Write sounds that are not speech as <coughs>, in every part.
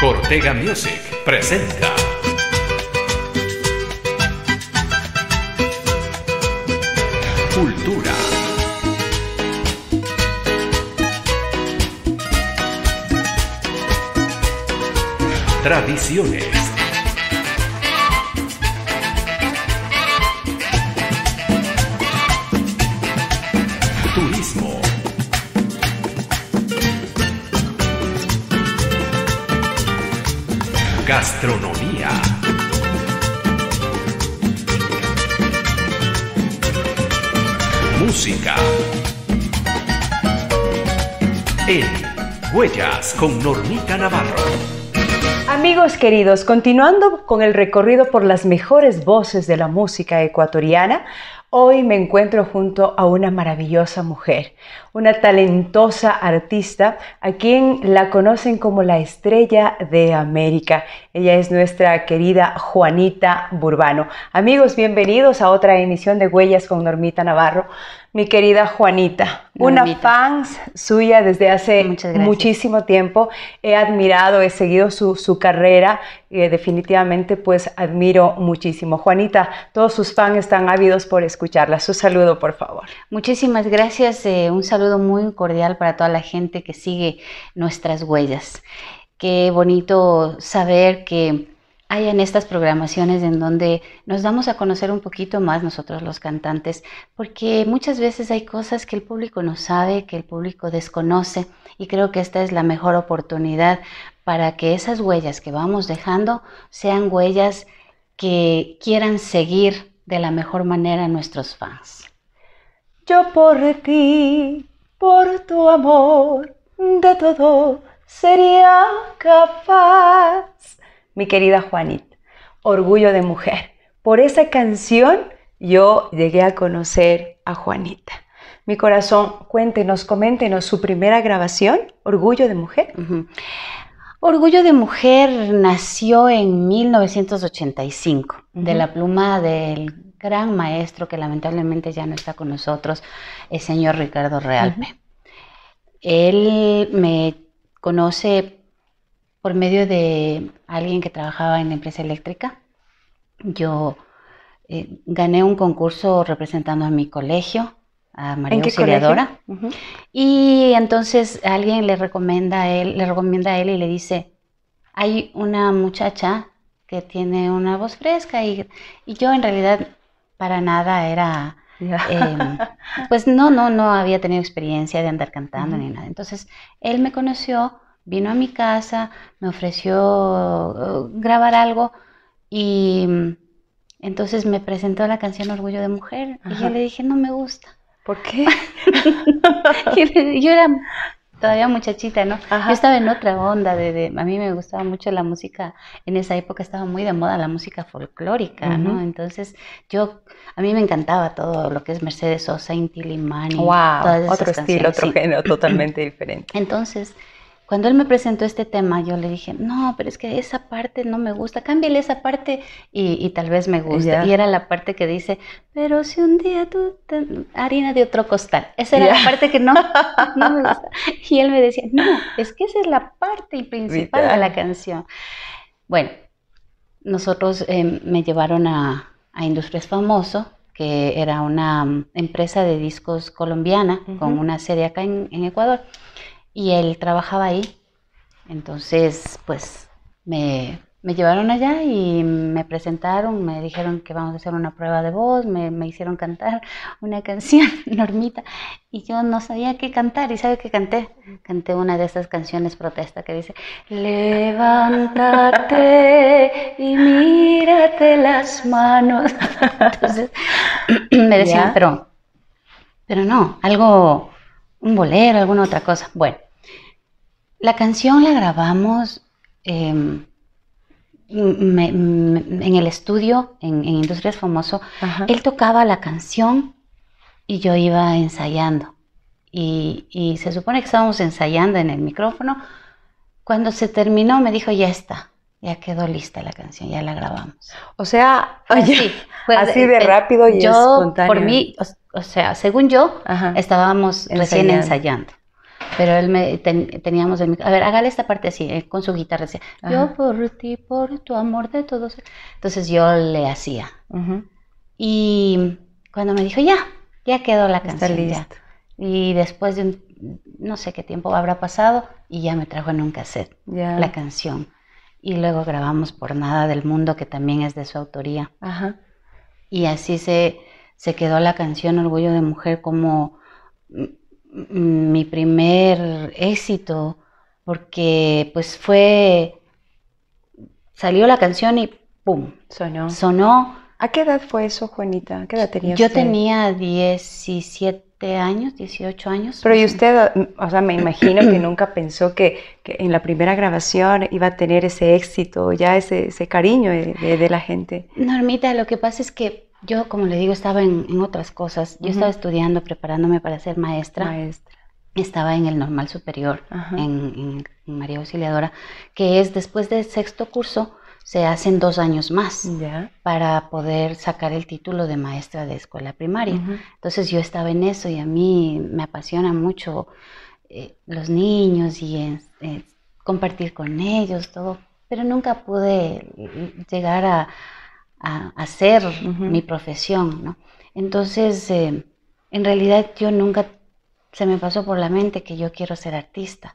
Cortega Music presenta. Cultura. Tradiciones. gastronomía. Música. En Huellas con Normita Navarro. Amigos queridos, continuando con el recorrido por las mejores voces de la música ecuatoriana, hoy me encuentro junto a una maravillosa mujer, una talentosa artista a quien la conocen como la estrella de América. Ella es nuestra querida Juanita Burbano. Amigos, bienvenidos a otra emisión de Huellas con Normita Navarro. Mi querida Juanita, una fans suya desde hace muchísimo tiempo. He admirado, he seguido su, carrera y eh, definitivamente pues admiro muchísimo. Juanita, todos sus fans están ávidos por escucharla. Su saludo, por favor. Muchísimas gracias. Eh, un saludo muy cordial para toda la gente que sigue nuestras huellas. Qué bonito saber que hay en estas programaciones en donde nos damos a conocer un poquito más nosotros los cantantes, porque muchas veces hay cosas que el público no sabe, que el público desconoce, y creo que esta es la mejor oportunidad para que esas huellas que vamos dejando sean huellas que quieran seguir de la mejor manera nuestros fans. Yo por ti por tu amor de todo sería capaz. Mi querida Juanita, orgullo de mujer. Por esa canción yo llegué a conocer a Juanita. Mi corazón, cuéntenos, coméntenos su primera grabación, Orgullo de Mujer. Orgullo de Mujer nació en 1985, de la pluma del gran maestro que lamentablemente ya no está con nosotros, el señor Ricardo Realme. Él me conoce por medio de alguien que trabajaba en la empresa eléctrica. Yo eh, gané un concurso representando a mi colegio, a María Y entonces alguien le recomienda a él, le recomienda a él y le dice, hay una muchacha que tiene una voz fresca y, y yo en realidad para nada era... Em, <laughs> pues no, no, no había tenido experiencia de andar cantando ni nada. Entonces, él me conoció, vino a mi casa, me ofreció uh, grabar algo y mm, entonces me presentó la canción Orgullo de Mujer y yo le dije, no me gusta. ¿Por qué? <laughs> yo era todavía muchachita, ¿no? Yo estaba en otra onda, de, a mí me gustaba mucho la música, en esa época estaba muy de moda la música folclórica, ¿no? Entonces yo, a mí me encantaba todo lo que es Mercedes Sosa, Inti Limani, wow, todas otro estilo, otro género totalmente <clears throat> diferente. Entonces cuando él me presentó este tema, yo le dije, no, pero es que esa parte no me gusta, cámbiale esa parte y, tal vez me guste. Y era la parte que dice, pero si un día tú, harina de otro costal. Esa era la parte que no, me <laughs> gusta. Y él me decía, no, es que esa es la parte principal de la canción. Bueno, nosotros em, me llevaron a, Industrias Famoso, que era una mm, empresa de discos colombiana con una sede acá en Ecuador y él trabajaba ahí. Entonces, pues me, llevaron allá y me presentaron, me dijeron que vamos a hacer una prueba de voz, me, hicieron cantar una canción, <laughs> Normita, y yo no sabía qué cantar, ¿y sabe qué canté? Canté una de esas canciones protesta que dice, levántate y mírate las manos. <laughs> Entonces, <clears throat> me decían, pero, pero no, algo, un bolero, alguna otra cosa. Bueno. La canción la grabamos em, en el estudio, en, Industrias Famoso. Él tocaba la canción y yo iba ensayando. Y, se supone que estábamos ensayando en el micrófono. Cuando se terminó me dijo, ya está, ya quedó lista la canción, ya la grabamos. O sea, así, de rápido y yo, Por mí, o, sea, según yo, estábamos recién ensayando. Pero él me teníamos A ver, hágale esta parte así, eh, con su guitarra. yo por ti, por tu amor de todos. Entonces yo le hacía. Y cuando me dijo, ya, ya quedó la canción. Y después de no sé qué tiempo habrá pasado, y ya me trajo en un cassette la canción. Y luego grabamos Por Nada del Mundo, que también es de su autoría. Ajá. Y así se, se quedó la canción Orgullo de Mujer como mi primer éxito, porque pues fue, salió la canción y ¡pum! Sonó. Sonó. ¿A qué edad fue eso, Juanita? qué edad tenía Yo tenía 17 años, 18 años. Pero y usted, o sea, me imagino que nunca pensó que, en la primera grabación iba a tener ese éxito, ya ese, ese cariño de, de la gente. Normita, lo que pasa es que yo, como le digo, estaba en, otras cosas. Yo estaba estudiando, preparándome para ser maestra. Estaba en el normal superior, en, María Auxiliadora, que es después del sexto curso, se hacen dos años más para poder sacar el título de maestra de escuela primaria. Entonces yo estaba en eso y a mí me apasiona mucho eh, los niños y compartir con ellos, todo, pero nunca pude llegar a, a hacer mi profesión, ¿no? Entonces, eh, en realidad yo nunca se me pasó por la mente que yo quiero ser artista.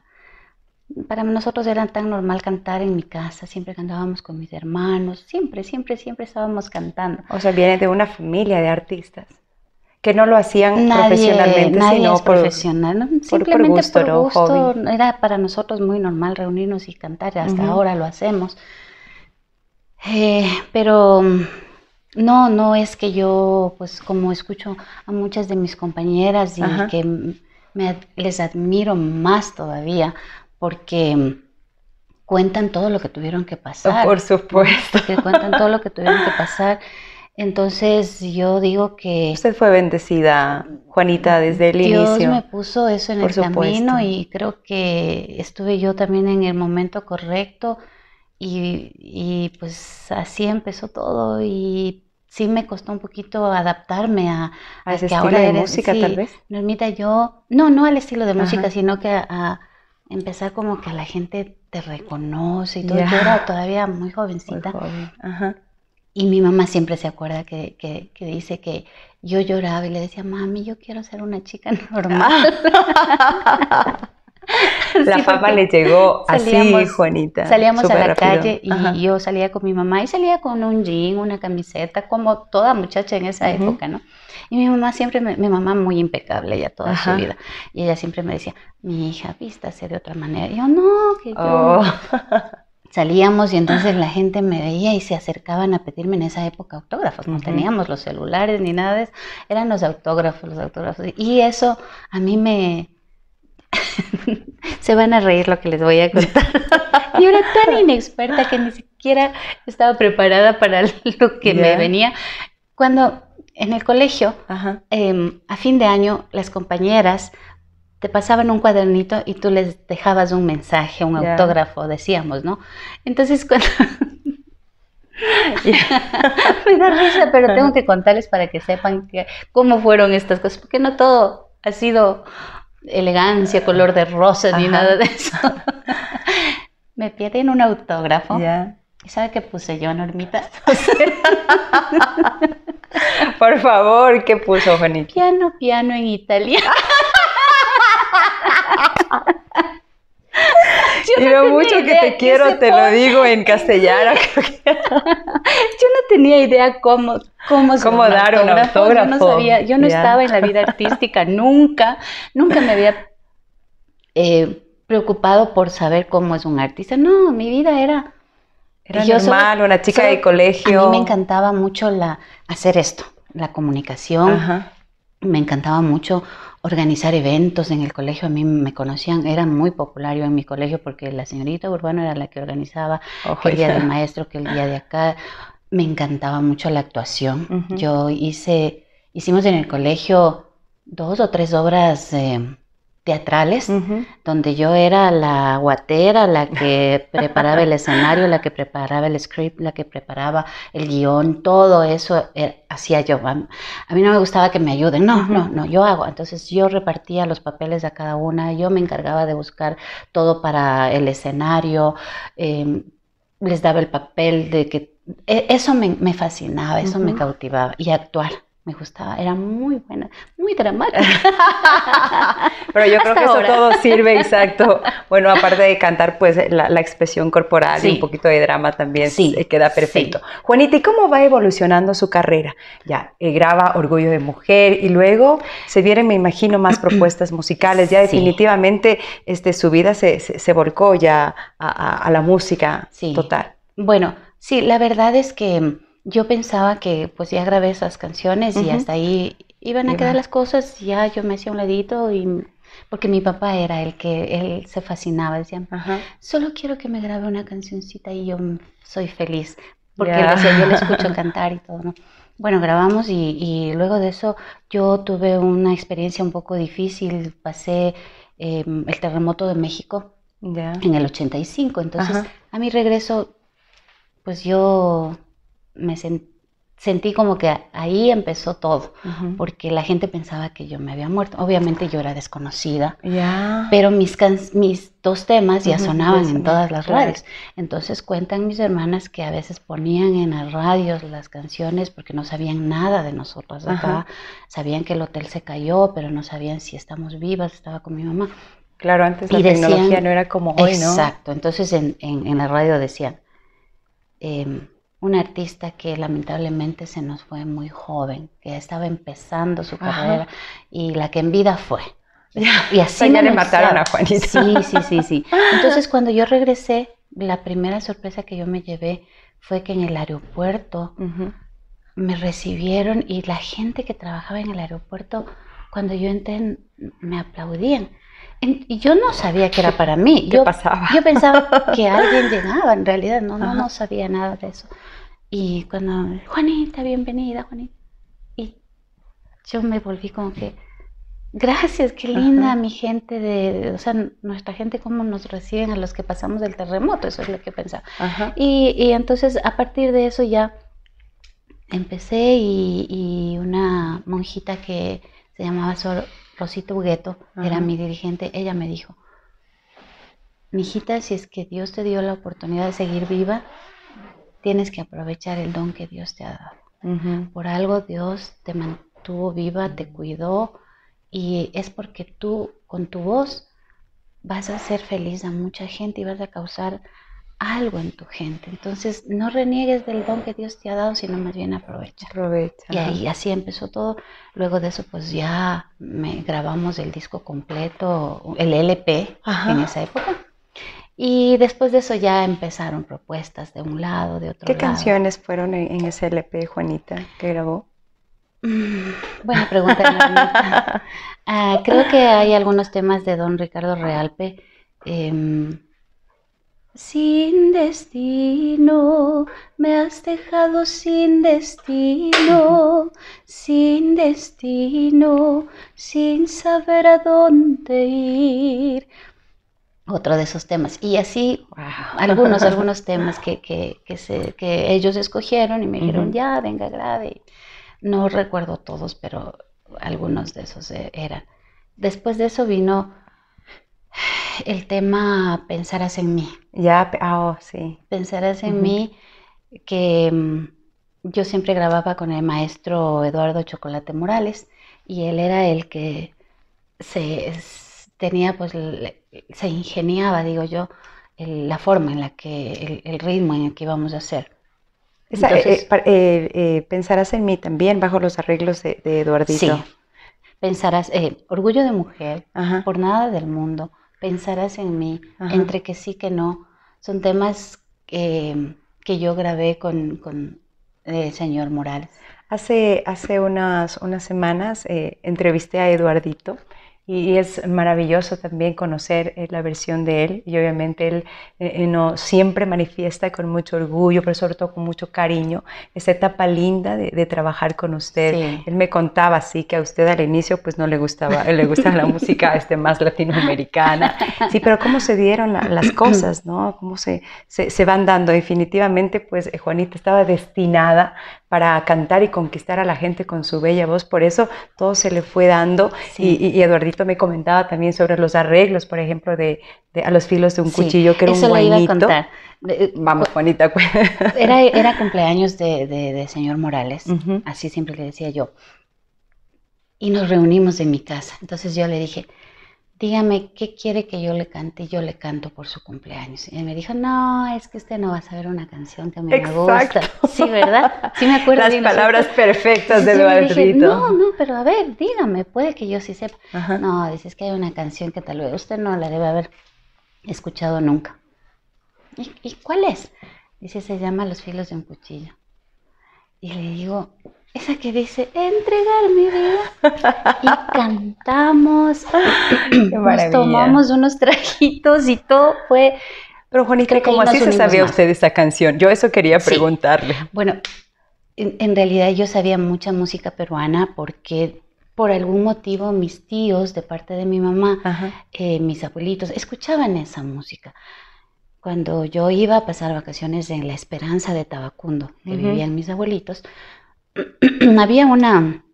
Para nosotros era tan normal cantar en mi casa, siempre cantábamos con mis hermanos, siempre, siempre, siempre estábamos cantando. O sea, viene de una familia de artistas que no lo hacían profesionalmente, sino por, profesional, simplemente por gusto, era para nosotros muy normal reunirnos y cantar, hasta ahora lo hacemos. Eh, pero no, no es que yo, pues como escucho a muchas de mis compañeras y que me, les admiro más todavía porque cuentan todo lo que tuvieron que pasar. Por supuesto. Que cuentan todo lo que tuvieron que pasar. Entonces yo digo que... Usted fue bendecida, Juanita, desde el inicio. Dios me puso eso en el camino y creo que estuve yo también en el momento correcto y, pues así empezó todo y sí me costó un poquito adaptarme a, a, a de música tal vez. Normita, yo, no, no al estilo de música, sino que a, empezar como que la gente te reconoce y todo. Yo era todavía muy jovencita. Y mi mamá siempre se acuerda que, que, que, dice que yo lloraba y le decía, mami, yo quiero ser una chica <laughs> normal. Ah, la fama le llegó así, Juanita. Salíamos a la calle y yo salía con mi mamá y salía con un jean, una camiseta, como toda muchacha en esa época, ¿no? Y mi mamá siempre, mi mamá muy impecable ya toda su vida. Y ella siempre me decía, mi hija, vístase de otra manera. Y yo, no, que oh. yo... <laughs> Salíamos y entonces la gente me veía y se acercaban a pedirme en esa época autógrafos. No teníamos los celulares ni nada de eso. Eran los autógrafos, los autógrafos. Y eso a mí me, <laughs> Se van a reír lo que les voy a contar. <laughs> Yo era tan inexperta que ni siquiera estaba preparada para <laughs> lo que me venía. Cuando en el colegio, em, a fin de año, las compañeras te pasaban un cuadernito y tú les dejabas un mensaje, un autógrafo, decíamos, ¿no? Entonces, cuando... me da risa, pero tengo que contarles para que sepan cómo fueron estas cosas, porque no todo ha sido elegancia, color de rosa, ni nada de eso. <laughs> me piden un autógrafo. ¿Y sabe qué puse yo, Normita? <laughs> Por favor, ¿qué puso, Juanita? Piano, piano en Italia <laughs> Yo y mucho que te quiero, te lo digo en castellano. <laughs> Yo no tenía idea cómo, cómo, dar un autógrafo. Yo no estaba en la vida artística, nunca, nunca me había eh, preocupado por saber cómo es un artista. No, mi vida era... Era normal, una chica de colegio. A mí me encantaba mucho la, hacer esto, la comunicación, Ajá me encantaba mucho organizar eventos en el colegio. A mí me conocían, era muy populares yo en mi colegio porque la señorita Urbano era la que organizaba el día del maestro, que el día de acá. Me encantaba mucho la actuación. Yo hice, hicimos en el colegio dos o tres obras eh, teatrales, donde yo era la guatera, la que <laughs> preparaba el escenario, la que preparaba el script, la que preparaba el guión, todo eso eh, hacía yo. A, mí no me gustaba que me ayuden, no, no, no, yo hago. Entonces yo repartía los papeles a cada una, yo me encargaba de buscar todo para el escenario, em, les daba el papel de que... E, eso me, fascinaba, eso me cautivaba, y actuar me gustaba, era muy buena, muy dramática. <laughs> Pero yo creo que eso todo sirve, <laughs> exacto. Bueno, aparte de cantar, pues la, expresión corporal y un poquito de drama también sí. queda perfecto. Juanita, ¿y cómo va evolucionando su carrera? Ya, eh, graba Orgullo de Mujer y luego se vienen, me imagino, más <clears throat> propuestas musicales. Ya definitivamente este, su vida se, se, volcó ya a la música total. Bueno, sí, la verdad es que yo pensaba que pues ya grabé esas canciones y hasta ahí iban a quedar las cosas, ya yo me hacía un ladito y porque mi papá era el que él se fascinaba, decía, solo quiero que me grabe una cancioncita y yo soy feliz, porque decía, yo le escucho <laughs> cantar y todo, ¿no? Bueno, grabamos y, luego de eso yo tuve una experiencia un poco difícil, pasé em, el terremoto de México en el 85, entonces a mi regreso, pues yo me sentí como que ahí empezó todo, porque la gente pensaba que yo me había muerto. Obviamente yo era desconocida, pero mis, mis dos temas ya sonaban en todas las radios. Entonces cuentan mis hermanas que a veces ponían en las radios las canciones porque no sabían nada de nosotras acá. Sabían que el hotel se cayó, pero no sabían si estamos vivas, estaba con mi mamá. Claro, antes la tecnología no era como hoy, ¿no? Exacto, entonces en, en la radio decían... Eh, un artista que lamentablemente se nos fue muy joven, que estaba empezando su carrera y la que en vida fue. <laughs> Y así ya le mataron a Juanita. Sí, sí, sí, sí. <laughs> Entonces cuando yo regresé, la primera sorpresa que yo me llevé fue que en el aeropuerto me recibieron y la gente que trabajaba en el aeropuerto, cuando yo entré, me aplaudían. Y yo no sabía que era <laughs> para mí. ¿Qué yo, pasaba? Yo pensaba que <laughs> alguien llegaba, en realidad no, no, no sabía nada de eso. Y cuando, Juanita, bienvenida, Juanita. Y yo me volví como que, gracias, qué linda mi gente de, o sea, nuestra gente, cómo nos reciben a los que pasamos del terremoto, eso es lo que pensaba. Y, y entonces a partir de eso ya empecé y, y una monjita que se llamaba Sor Rosita Hugueto, era mi dirigente, ella me dijo, mi hijita, si es que Dios te dio la oportunidad de seguir viva, tienes que aprovechar el don que Dios te ha dado. Por algo Dios te mantuvo viva, te cuidó y es porque tú con tu voz vas a hacer feliz a mucha gente y vas a causar algo en tu gente. Entonces, no reniegues del don que Dios te ha dado, sino más bien aprovecha. Aprovecha. Y así empezó todo. Luego de eso, pues ya grabamos el disco completo, el LP en esa época. Y después de eso ya empezaron propuestas de un lado, de otro lado. ¿Qué canciones fueron en, ese LP, Juanita, que grabó? Mm, buena pregunta, uh, <laughs> creo que hay algunos temas de don Ricardo Realpe. Eh, sin destino, me has dejado sin destino, sin destino, sin saber a dónde ir. Otro de esos temas. Y así, algunos, <laughs> algunos temas que, que, que, ellos escogieron y me dijeron, ya, venga, grave. No recuerdo todos, pero algunos de esos eh, eran. Después de eso vino el tema Pensarás en mí. Ya, ah, oh, sí. Pensarás en mí, que mm, yo siempre grababa con el maestro Eduardo Chocolate Morales y él era el que se tenía, pues, se ingeniaba, digo yo, la forma en la que, el, ritmo en el que íbamos a hacer. Eh, eh, eh, pensarás en mí también bajo los arreglos de, de Eduardito. Sí. Pensarás, Orgullo de Mujer, Por nada del Mundo, Pensarás en mí, entre que sí, que no. Son temas que yo grabé con, el señor Morales. Hace, hace unas, unas semanas eh, entrevisté a Eduardito, y es maravilloso también conocer eh, la versión de él y obviamente él eh, eh, no, siempre manifiesta con mucho orgullo, pero sobre todo con mucho cariño esa etapa linda de, trabajar con usted. Él me contaba así que a usted al inicio pues no le gustaba, le gustaba la música <laughs> este, más latinoamericana. Sí, pero cómo se dieron las cosas, ¿no? Cómo se, se, se van dando. Definitivamente pues Juanita estaba destinada para cantar y conquistar a la gente con su bella voz, por eso todo se le fue dando y, y, me comentaba también sobre los arreglos, por ejemplo, de, a los filos de un cuchillo que era un Iba a eh, Vamos, Juanita. <laughs> Era, era cumpleaños de, de señor Morales, así siempre le decía yo. Y nos reunimos en mi casa. Entonces yo le dije, dígame qué quiere que yo le cante, y yo le canto por su cumpleaños. Y me dijo, no, es que usted no va a saber una canción que a me gusta. <laughs> Sí, ¿verdad? Sí me acuerdo. Las palabras perfectas del sí, No, no, pero a ver, dígame, puede que yo sí sepa. No, No, dices que hay una canción que tal vez usted no la debe haber escuchado nunca. y cuál es? Dice, se llama Los filos de un cuchillo. Y le digo, esa que dice, entregar mi vida. Y cantamos, <laughs> nos tomamos unos trajitos y todo fue... Pero Juanita, ¿cómo así se sabía usted esta canción? Yo eso quería preguntarle. Bueno, en, realidad yo sabía mucha música peruana porque por algún motivo mis tíos, de parte de mi mamá, eh, mis abuelitos, escuchaban esa música. Cuando yo iba a pasar vacaciones en La Esperanza de Tabacundo, que vivían mis abuelitos, <clears throat> había una,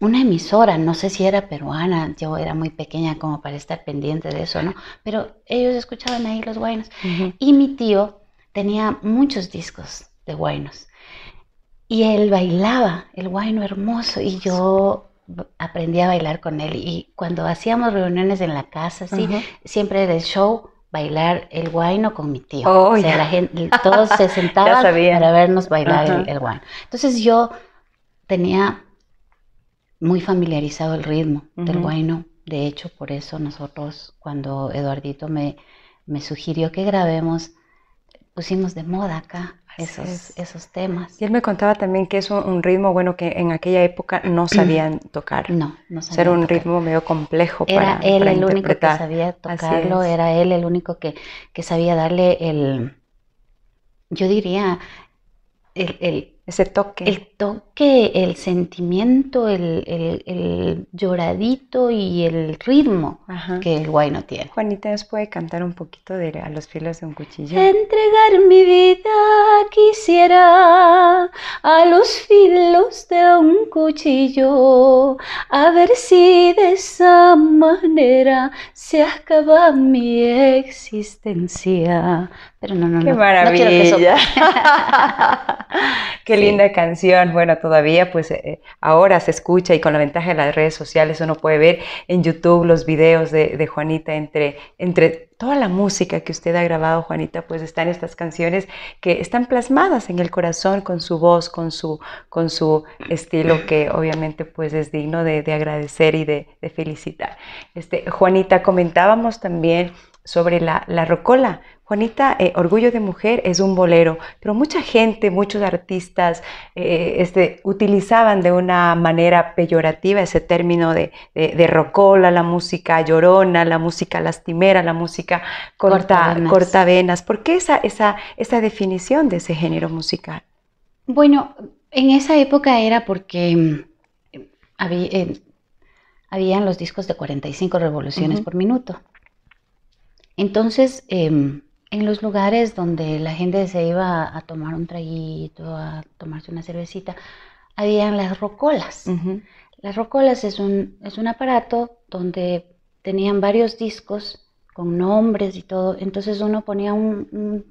una emisora, no sé si era peruana, yo era muy pequeña como para estar pendiente de eso, ¿no? Pero ellos escuchaban ahí los guaynos Y mi tío tenía muchos discos de guaynos Y él bailaba, el guayno hermoso, y yo aprendí a bailar con él. Y cuando hacíamos reuniones en la casa, siempre era el show bailar el guayno con mi tío. Oh, o sea, la gente, <laughs> todos se sentaban para vernos bailar el, Entonces yo tenía muy familiarizado el ritmo del guayno. De hecho, por eso nosotros, cuando Eduardito me, me sugirió que grabemos, pusimos de moda acá esos, esos, temas. Y él me contaba también que es un, ritmo, bueno, que en aquella época no sabían <clears throat> tocar. No, no sabían Era un ritmo medio complejo era para Era él el único que sabía tocarlo, era él el único que, sabía darle el, yo diría, el ese toque. El toque que el sentimiento, el, el, lloradito y el ritmo que el guay no tiene. Juanita nos puede cantar un poquito de A los filos de un cuchillo. Entregar mi vida quisiera a los filos de un cuchillo, a ver si de esa manera se acaba mi existencia. Pero no, no, Qué maravilla. No <laughs> Qué linda canción. Bueno, todavía, pues eh, eh, ahora se escucha y con la ventaja de las redes sociales uno puede ver en YouTube los videos de, Juanita entre, entre toda la música que usted ha grabado, Juanita, pues están estas canciones que están plasmadas en el corazón con su voz, con su, con su estilo, que obviamente pues es digno de, agradecer y de, felicitar. Este, Juanita, comentábamos también sobre la, la rocola. Juanita, eh, Orgullo de Mujer es un bolero, pero mucha gente, muchos artistas eh, este, utilizaban de una manera peyorativa ese término de, rocola, la música llorona, la música lastimera, la música corta, cortavenas. ¿Por qué esa, esa, esa definición de ese género musical? Bueno, en esa época era porque mm, había, eh, habían los discos de 45 revoluciones por minuto. Entonces, em, en los lugares donde la gente se iba a tomar un traguito, a tomarse una cervecita, habían las rocolas. Las rocolas es un, es un aparato donde tenían varios discos con nombres y todo. Entonces uno ponía un,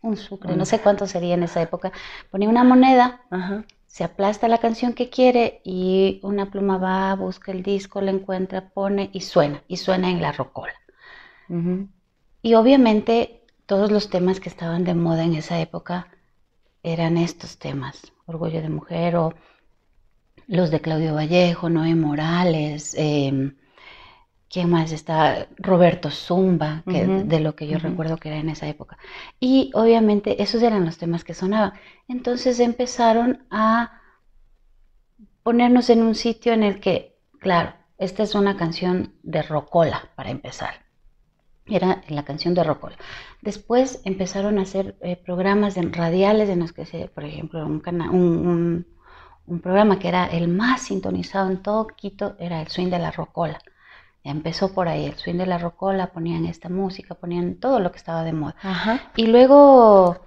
un, sucre, no sé cuánto sería en esa época, ponía una moneda, se aplasta la canción que quiere y una pluma va, busca el disco, la encuentra, pone y suena, y suena en la rocola. Y obviamente todos los temas que estaban de moda en esa época eran estos temas, orgullo de mujer los de Claudio Vallejo, Noé Morales, em, ¿quién más está? Roberto Zumba, de lo que yo recuerdo que era en esa época. Y obviamente esos eran los temas que sonaban. Entonces empezaron a ponernos en un sitio en el que, claro, esta es una canción de rocola para empezar era la canción de rocola. Después empezaron a hacer eh, programas radiales en los que, se, por ejemplo, un, programa que era el más sintonizado en todo Quito era el swing de la Rocola. empezó por ahí, el swing de la Rocola, ponían esta música, ponían todo lo que estaba de moda. Y luego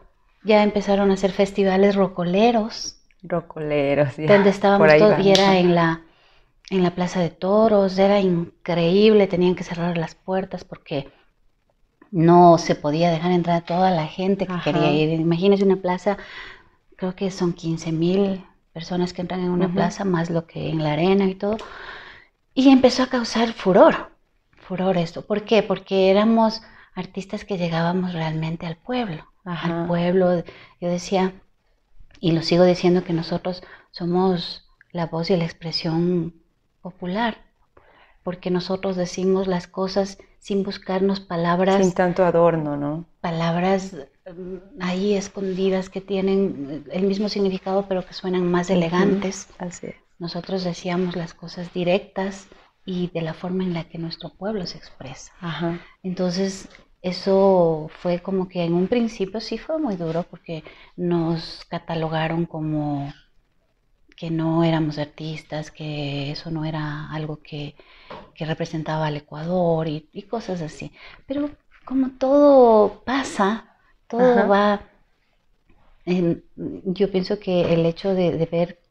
ya empezaron a hacer festivales rocoleros. Rocoleros, ya. Donde estábamos todos, y era en la en la Plaza de Toros, era increíble, tenían que cerrar las puertas porque no se podía dejar entrar a toda la gente que quería ir. Imagínense una plaza, creo que son 15 mil personas que entran en una plaza, más lo que en la arena y todo. Y empezó a causar furor, furor esto. ¿Por qué? Porque éramos artistas que llegábamos realmente al pueblo, al pueblo. Yo decía, y lo sigo diciendo, que nosotros somos la voz y la expresión popular, porque nosotros decimos las cosas sin buscarnos palabras. Sin tanto adorno, ¿no? Palabras em, ahí escondidas que tienen eh, el mismo significado, pero que suenan más elegantes. Así Nosotros decíamos las cosas directas y de la forma en la que nuestro pueblo se expresa. Ajá. Entonces, eso fue como que en un principio sí fue muy duro porque nos catalogaron como que no éramos artistas, que eso no era algo que, representaba al Ecuador y, cosas así. Pero como todo pasa, todo va... yo pienso que el hecho de, ver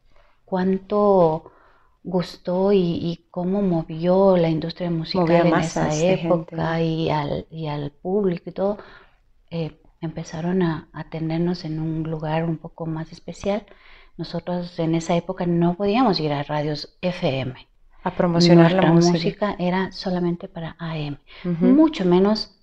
cuánto gustó y, cómo movió la industria musical en esa época y al, público y todo, eh, empezaron a, a, tenernos en un lugar un poco más especial nosotros en esa época no podíamos ir a radios FM. A promocionar la música. música era solamente para AM, mucho menos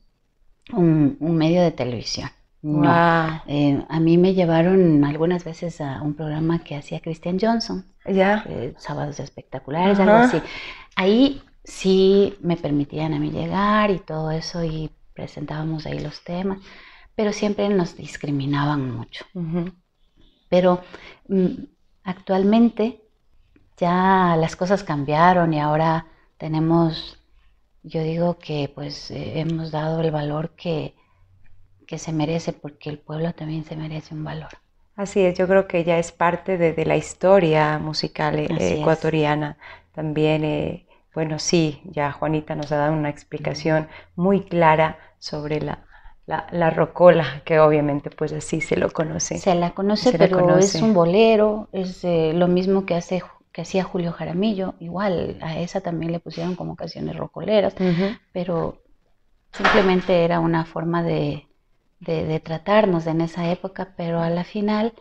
un, medio de televisión. No. Eh, a mí me llevaron algunas veces a un programa que hacía Christian Johnson. Eh, sábados espectaculares, algo así. Ahí sí me permitían a mí llegar y todo eso y presentábamos ahí los temas, pero siempre nos discriminaban mucho. Pero mm, actualmente ya las cosas cambiaron y ahora tenemos, yo digo que pues eh, hemos dado el valor que, se merece porque el pueblo también se merece un valor. Así es, yo creo que ya es parte de, la historia musical eh, ecuatoriana. También, eh, bueno, sí, ya Juanita nos ha dado una explicación muy clara sobre la la, rocola, que obviamente pues así se lo conoce. Se la conoce, pero es un bolero, es eh, lo mismo que hace que hacía Julio Jaramillo, igual a esa también le pusieron como canciones rocoleras, pero simplemente era una forma de, tratarnos en esa época, pero a la final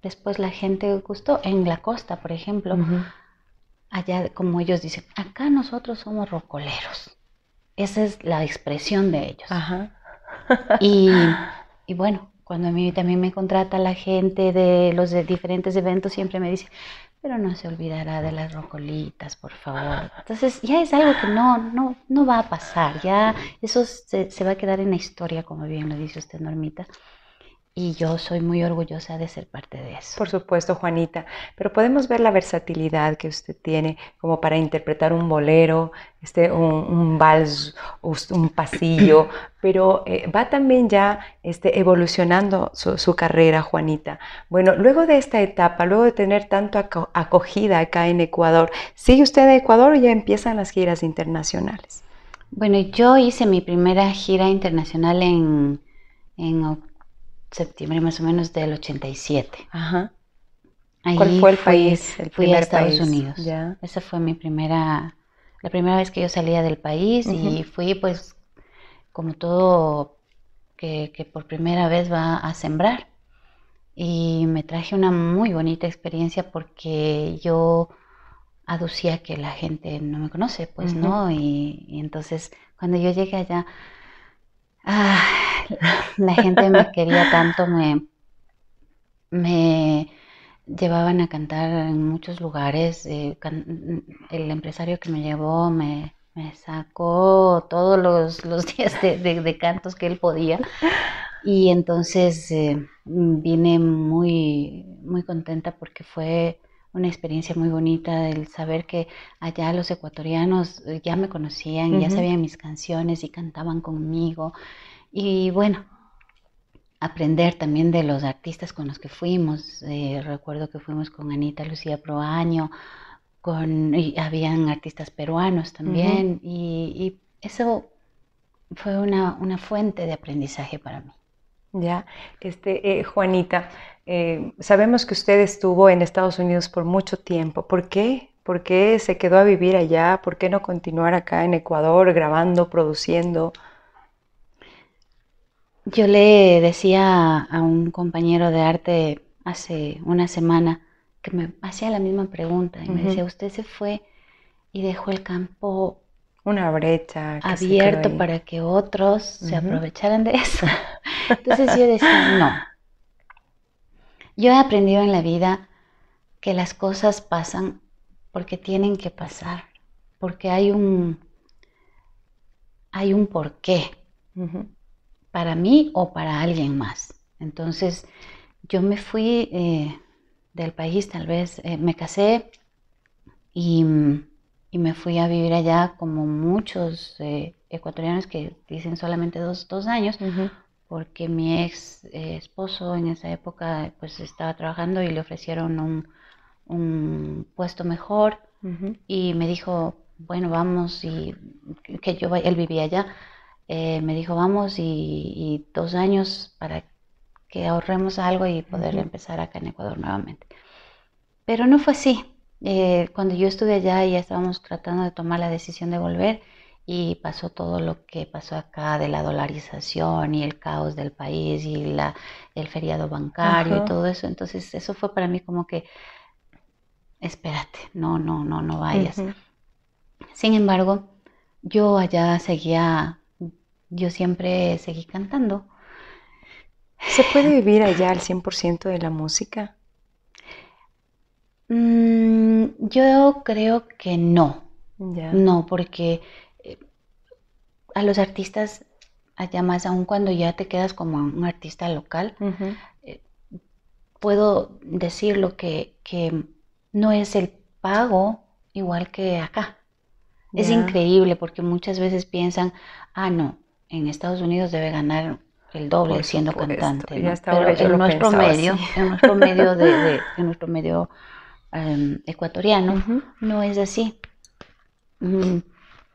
después la gente gustó, en la costa por ejemplo, allá como ellos dicen, acá nosotros somos rocoleros, esa es la expresión de ellos. Ajá <laughs> <laughs> y, bueno, cuando a mí también me contrata la gente de los diferentes eventos, siempre me dice, pero no se olvidará de las rocolitas, por favor. Entonces ya es algo que no, no, no va a pasar, ya eso se, se va a quedar en la historia, como bien lo dice usted, Normita. Y yo soy muy orgullosa de ser parte de eso. Por supuesto, Juanita. Pero podemos ver la versatilidad que usted tiene como para interpretar un bolero, este, un, vals, un pasillo. <clears throat> Pero eh, va también ya este, evolucionando su, carrera, Juanita. Bueno, luego de esta etapa, luego de tener tanto acogida acá en Ecuador, ¿sigue usted a Ecuador o ya empiezan las giras internacionales? Bueno, yo hice mi primera gira internacional en, en septiembre más o menos del 87. Ajá. ¿Cuál fue el país? Fui, el a Estados Unidos. Ya. Esa fue mi primera, la primera vez que yo salía del país y fui pues como todo que, por primera vez va a sembrar. Y me traje una muy bonita experiencia porque yo aducía que la gente no me conoce, pues no, y entonces cuando yo llegué allá la gente me quería tanto, me, me llevaban a cantar en muchos lugares. Eh, el empresario que me llevó me, sacó todos los, <laughs> días de, cantos que él podía. Y entonces eh, vine muy, muy contenta porque fue una experiencia muy bonita el saber que allá los ecuatorianos eh, ya me conocían, ya sabían mis canciones y cantaban conmigo. Y bueno, aprender también de los artistas con los que fuimos. Eh, recuerdo que fuimos con Anita Lucía Proaño, con, y habían artistas peruanos también, y, y, eso fue una, una fuente de aprendizaje para mí. Ya, este, eh, Juanita, eh, sabemos que usted estuvo en Estados Unidos por mucho tiempo. ¿Por qué? ¿Por qué se quedó a vivir allá? ¿Por qué no continuar acá en Ecuador grabando, produciendo? Yo le decía a un compañero de arte hace una semana que me hacía la misma pregunta y me decía, usted se fue y dejó el campo una brecha abierto para que otros se aprovecharan de eso. <laughs> Entonces yo decía, no. Yo he aprendido en la vida que las cosas pasan porque tienen que pasar, porque hay un, hay un porqué para mí o para alguien más. Entonces yo me fui eh, del país, tal vez eh, me casé y, me fui a vivir allá como muchos eh, ecuatorianos que dicen solamente dos, dos años, porque mi ex eh, esposo en esa época pues estaba trabajando y le ofrecieron un, un puesto mejor y me dijo, bueno, vamos y que yo, él vivía allá, eh, me dijo, vamos y, dos años para que ahorremos algo y poder empezar acá en Ecuador nuevamente. Pero no fue así. Eh, cuando yo estuve allá y ya estábamos tratando de tomar la decisión de volver, y pasó todo lo que pasó acá de la dolarización y el caos del país y la, el feriado bancario y todo eso. Entonces eso fue para mí como que, espérate, no, no, no, no vayas. Sin embargo, yo allá seguía, yo siempre seguí cantando. ¿Se puede <laughs> vivir allá al 100% de la música? Mm, yo creo que no. No, porque a los artistas, allá más aún cuando ya te quedas como un artista local, eh, puedo decirlo que, que no es el pago igual que acá. Es increíble porque muchas veces piensan, ah, no, en Estados Unidos debe ganar el doble siendo cantante. Pero en nuestro, medio, <laughs> nuestro de, nuestro em, ecuatoriano, no es así. Mm,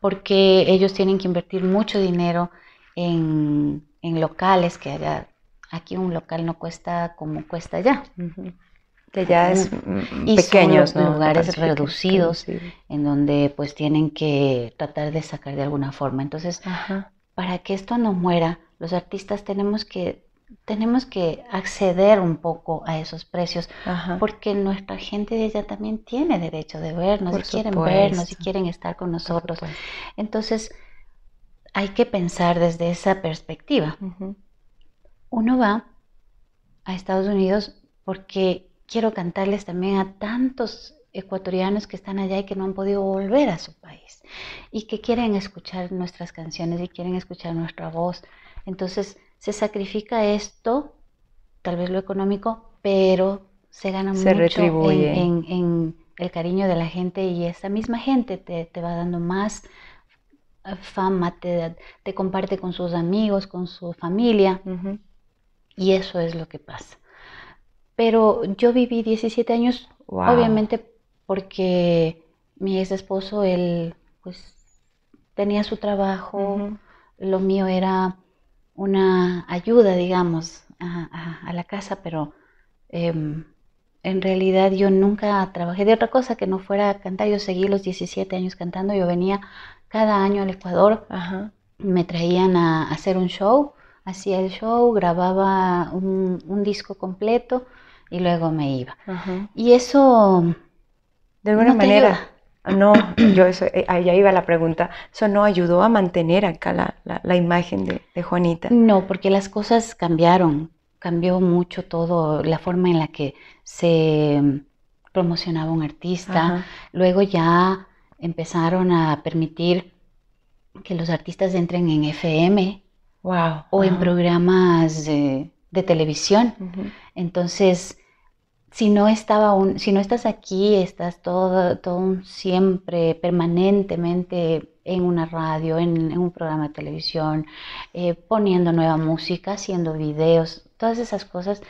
porque ellos tienen que invertir mucho dinero en, locales, que allá, aquí un local no cuesta como cuesta allá. Que ya es pequeños, lugares reducidos en donde pues tienen que tratar de sacar de alguna forma. Entonces, para que esto no muera, los artistas tenemos que tenemos que acceder un poco a esos precios, porque nuestra gente de allá también tiene derecho de vernos, y quieren vernos, y quieren estar con nosotros. Entonces, hay que pensar desde esa perspectiva. Uno va a Estados Unidos porque quiero cantarles también a tantos ecuatorianos que están allá y que no han podido volver a su país y que quieren escuchar nuestras canciones y quieren escuchar nuestra voz. Entonces, se sacrifica esto, tal vez lo económico, pero se gana mucho En, el cariño de la gente y esa misma gente te, va dando más eh, fama, te, comparte con sus amigos, con su familia. Y eso es lo que pasa. Pero yo viví 17 años, obviamente porque mi ex esposo, él pues tenía su trabajo, lo mío era una ayuda, digamos, a, la casa, pero em, en realidad yo nunca trabajé de otra cosa que no fuera cantar. Yo seguí los 17 años cantando, yo venía cada año al Ecuador, me traían a, hacer un show, hacía el show, grababa un, disco completo y luego me iba. Y eso... De alguna manera Ah, no, yo eso, eh, iba la pregunta. ¿Eso no ayudó a mantener acá la, imagen de, Juanita? No, porque las cosas cambiaron. Cambió mucho todo, la forma en la que se mm, promocionaba un artista. Luego ya empezaron a permitir que los artistas entren en FM o en programas de, televisión. Entonces, si no estaba un, si no estás aquí, estás todo, todo siempre, permanentemente en una radio, en, un programa de televisión, eh, poniendo nueva música, haciendo videos, todas esas cosas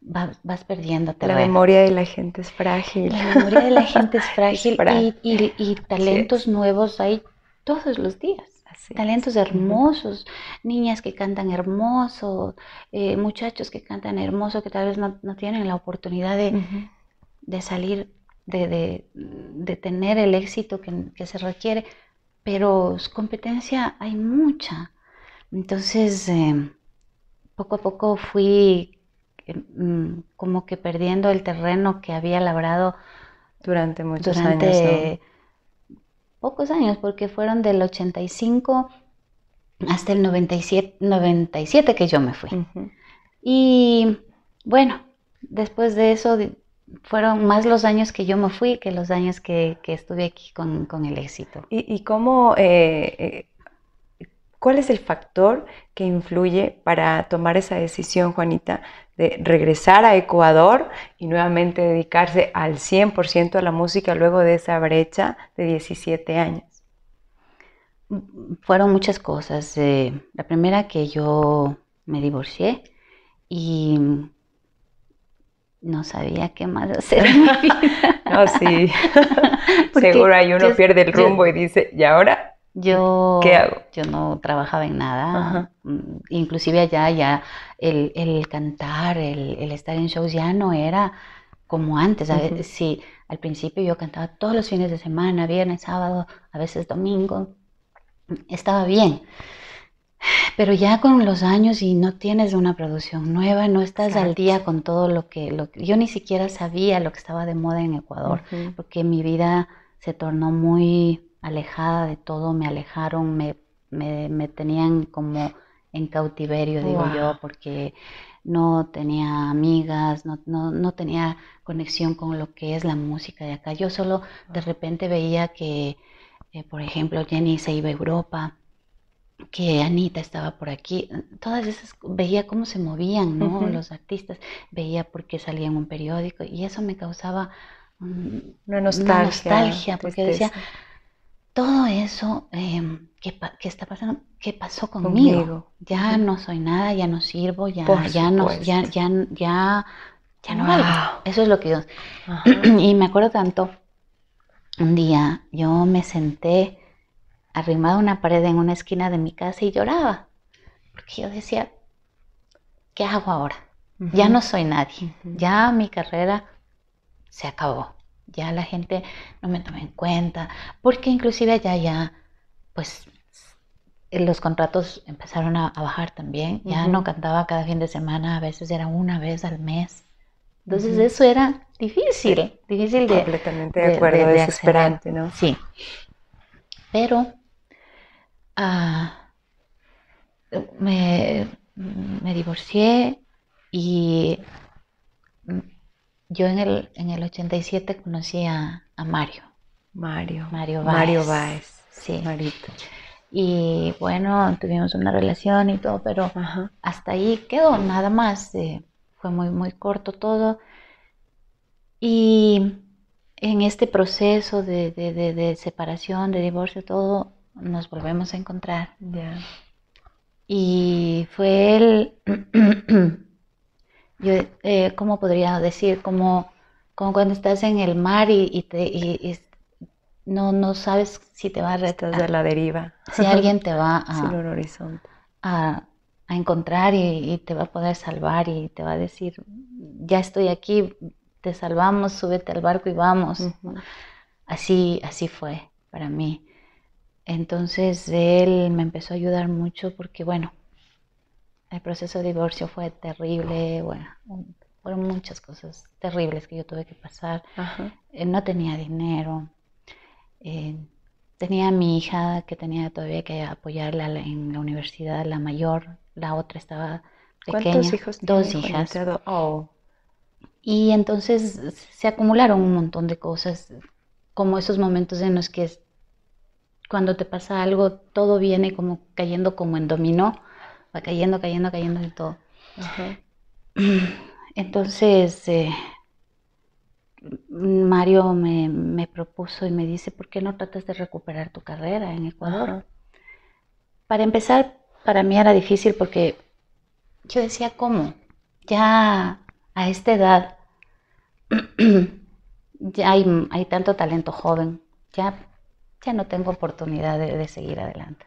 vas, perdiendo perdiendo. la memoria de la gente es frágil. La memoria de la gente es <laughs> frágil, y, talentos nuevos hay todos los días talentos hermosos, niñas que cantan hermoso, eh, muchachos que cantan hermoso, que tal vez no, tienen la oportunidad de, salir, de, tener el éxito que, se requiere, pero competencia hay mucha. Entonces, eh, poco a poco fui em, como que perdiendo el terreno que había labrado durante muchos años pocos años, porque fueron del 85 hasta el 97, que yo me fui. Y bueno, después de eso fueron más los años que yo me fui que los años que, estuve aquí con, el éxito. ¿Y, cómo, eh, eh, cuál es el factor que influye para tomar esa decisión, Juanita, de regresar a Ecuador y nuevamente dedicarse al 100% a la música luego de esa brecha de 17 años? Fueron muchas cosas. Eh, la primera que yo me divorcié y no sabía qué más hacer <laughs> no, sí. <laughs> Seguro hay uno pierde el rumbo y dice, ¿y ahora? Yo, Yo no trabajaba en nada. Mm, inclusive allá ya el, cantar, el, estar en shows ya no era como antes. A veces, al principio yo cantaba todos los fines de semana, viernes, sábado, a veces domingo. Estaba bien. Pero ya con los años y no tienes una producción nueva, no estás al día con todo lo que, Yo ni siquiera sabía lo que estaba de moda en Ecuador, porque mi vida se tornó muy alejada de todo, me alejaron, me, me, tenían como en cautiverio, digo yo, porque no tenía amigas, no, no, tenía conexión con lo que es la música de acá. Yo solo de repente veía que, eh, por ejemplo, Jenny se iba a Europa, que Anita estaba por aquí, todas esas, veía cómo se movían, ¿no? Los artistas, veía por qué salía en un periódico y eso me causaba una nostalgia porque decía, todo eso em, que, está pasando, ¿qué pasó conmigo? Ya no soy nada, ya no sirvo, ya, ya no, ya, ya, ya, no Eso es lo que yo. <clears throat> y me acuerdo tanto, un día yo me senté arrimada a una pared en una esquina de mi casa y lloraba. Porque yo decía, ¿qué hago ahora? Ya no soy nadie. Ya mi carrera se acabó ya la gente no me tomé en cuenta, porque inclusive allá ya, pues los contratos empezaron a, bajar también, ya no cantaba cada fin de semana, a veces era una vez al mes. Entonces eso era difícil, difícil de... Completamente de, acuerdo, desesperante, ¿no? Sí. Pero ah, me, me divorcié y yo en el, en el 87 conocí a, Mario. Mario. Mario Baez. Mario Baez. Sí. Marito. Y bueno, tuvimos una relación y todo, pero hasta ahí quedó, nada más. Eh, fue muy, muy corto todo. Y en este proceso de, separación, de divorcio, todo, nos volvemos a encontrar. Ya Y fue él <clears throat> yo, eh, ¿cómo podría decir? Como, como cuando estás en el mar y, te, y, no, no sabes si te va a... retroceder de la deriva. Si alguien te va a... <laughs> A, encontrar y, te va a poder salvar y te va a decir, ya estoy aquí, te salvamos, súbete al barco y vamos. Así, así fue para mí. Entonces él me empezó a ayudar mucho porque, bueno, el proceso de divorcio fue terrible, bueno, fueron muchas cosas terribles que yo tuve que pasar. Eh, no tenía dinero. Eh, tenía a mi hija que tenía todavía que apoyarla en la universidad, la mayor, la otra estaba pequeña. ¿Cuántos hijos Dos hijas. Oh. Y entonces se acumularon un montón de cosas, como esos momentos en los que cuando te pasa algo, todo viene como cayendo como en dominó va cayendo, cayendo, cayendo de todo. <clears throat> Entonces, eh, Mario me, propuso y me dice, ¿por qué no tratas de recuperar tu carrera en Ecuador? Para empezar, para mí era difícil porque yo decía, ¿cómo? Ya a esta edad <clears throat> ya hay, tanto talento joven, ya, ya no tengo oportunidad de seguir adelante.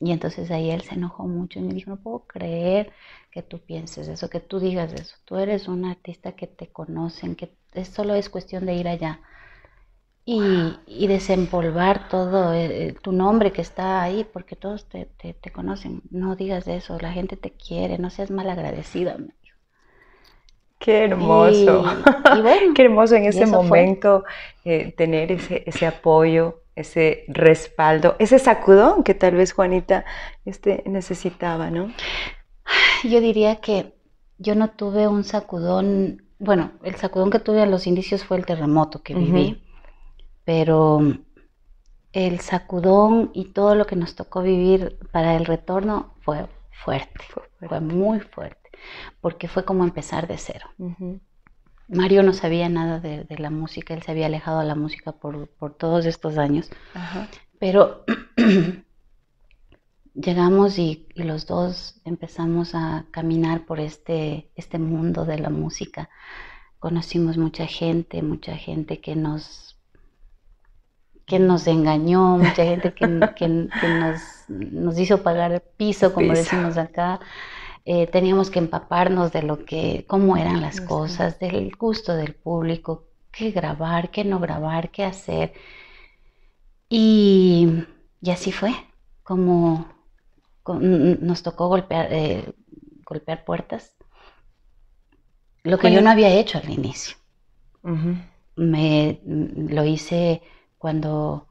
Y entonces ahí él se enojó mucho y me dijo, no puedo creer que tú pienses eso, que tú digas eso. Tú eres un artista que te conocen, que es, solo es cuestión de ir allá y, desempolvar todo eh, eh, tu nombre que está ahí, porque todos te, conocen. No digas eso, la gente te quiere, no seas malagradecida. agradecida Qué hermoso. <laughs> Qué hermoso en ese momento eh, tener ese, ese apoyo ese respaldo, ese sacudón que tal vez Juanita este, necesitaba, ¿no? Yo diría que yo no tuve un sacudón, bueno, el sacudón que tuve a los indicios fue el terremoto que viví, pero el sacudón y todo lo que nos tocó vivir para el retorno fue fuerte, fue, muy fuerte, porque fue como empezar de cero. Mario no sabía nada de, la música, él se había alejado de la música por, todos estos años. Pero <clears throat> llegamos y, los dos empezamos a caminar por este, este mundo de la música. Conocimos mucha gente, mucha gente que nos que nos engañó, mucha gente que, nos, nos, hizo pagar el piso, como decimos acá, eh, teníamos que empaparnos de lo que, cómo eran las cosas, del gusto del público, qué grabar, qué no grabar, qué hacer. Y, así fue, como nos tocó golpear, eh, golpear puertas, lo que yo no había hecho al inicio. lo hice cuando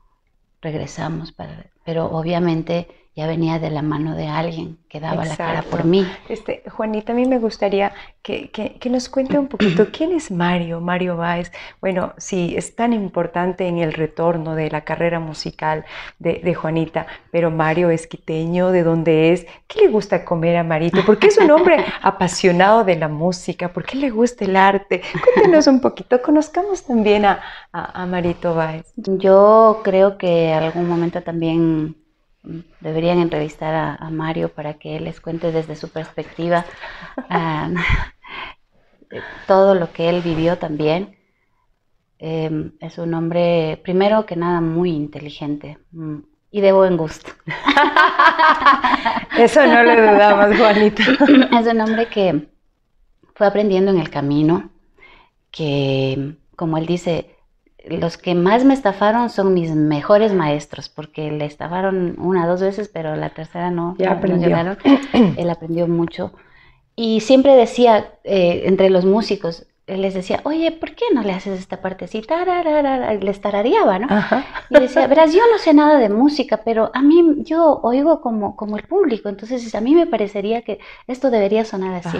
regresamos, pero obviamente ya venía de la mano de alguien que daba la cara por mí. Este, Juanita, a mí me gustaría que, que, nos cuente un poquito <clears throat> quién es Mario, Mario Báez. Bueno, sí, es tan importante en el retorno de la carrera musical de, Juanita, pero Mario es quiteño, ¿de dónde es? ¿Qué le gusta comer a Marito? qué es un hombre <laughs> apasionado de la música, ¿por qué le gusta el arte? Cuéntenos un poquito, conozcamos también a, Marito Báez. Yo creo que algún momento también deberían entrevistar a, Mario para que él les cuente desde su perspectiva <laughs> todo lo que él vivió también. Em, es un hombre, primero que nada, muy inteligente mm, y de buen gusto. <laughs> Eso no lo dudamos, Juanito. <laughs> es un hombre que fue aprendiendo en el camino, que, como él dice, los que más me estafaron son mis mejores maestros, porque le estafaron una, dos veces, pero la tercera no. Ya aprendió. <clears throat> Él aprendió mucho. Y siempre decía, eh, entre los músicos, les decía, oye, ¿por qué no le haces esta partecita? Les tarareaba, ¿no? Y decía, verás, yo no sé nada de música, pero a mí yo oigo como, como el público, entonces a mí me parecería que esto debería sonar así.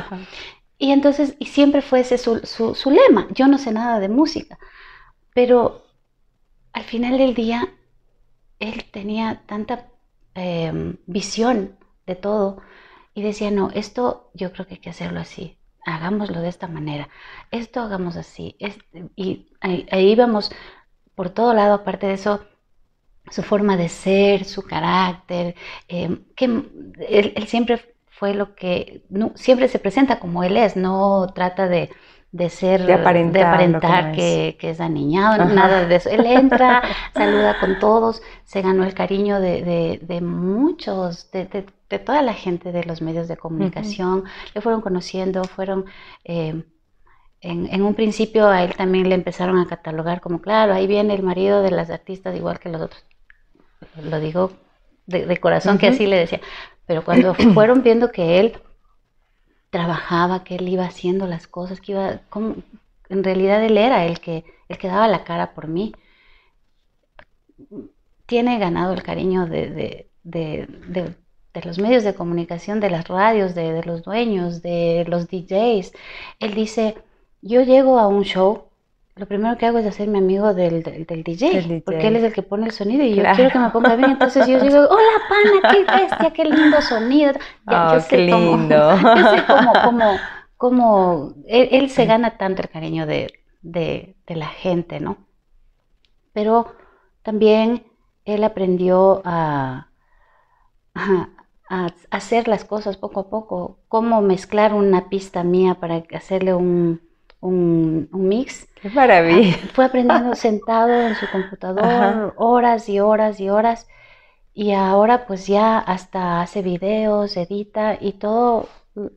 Y entonces, y siempre fue ese su, su lema, yo no sé nada de música. Pero al final del día, él tenía tanta em, visión de todo y decía, no, esto yo creo que hay que hacerlo así, hagámoslo de esta manera, esto hagamos así. Este", y ahí, vamos íbamos por todo lado, aparte de eso, su forma de ser, su carácter, em, que él, siempre fue lo que, no, siempre se presenta como él es, no trata de de ser, de aparentar, que, es. Que, aniñado, nada de eso. Él entra, <laughs> saluda con todos, se ganó el cariño de, de, de muchos, de, toda la gente de los medios de comunicación, le fueron conociendo, fueron... Eh, en, un principio a él también le empezaron a catalogar como, claro, ahí viene el marido de las artistas igual que los otros. Lo digo de, corazón que así le decía. Pero cuando fueron viendo que él trabajaba, que él iba haciendo las cosas, que iba, como, en realidad él era el que, el que daba la cara por mí. Tiene ganado el cariño de, de, de, los medios de comunicación, de las radios, de, los dueños, de los DJs. Él dice, yo llego a un show lo primero que hago es hacerme amigo del, DJ, porque él es el que pone el sonido y yo quiero que me ponga bien. Entonces yo digo, <laughs> hola pana, qué bestia, qué lindo sonido. yo oh, sé lindo. Cómo, <laughs> yo sé cómo, <laughs> él, se gana tanto el cariño de, de, la gente, ¿no? Pero también él aprendió a, a, hacer las cosas poco a poco, cómo mezclar una pista mía para hacerle un, un, mix. ¡Qué ah, Fue aprendiendo <laughs> sentado en su computador horas y horas y horas. Y ahora pues ya hasta hace videos, edita y todo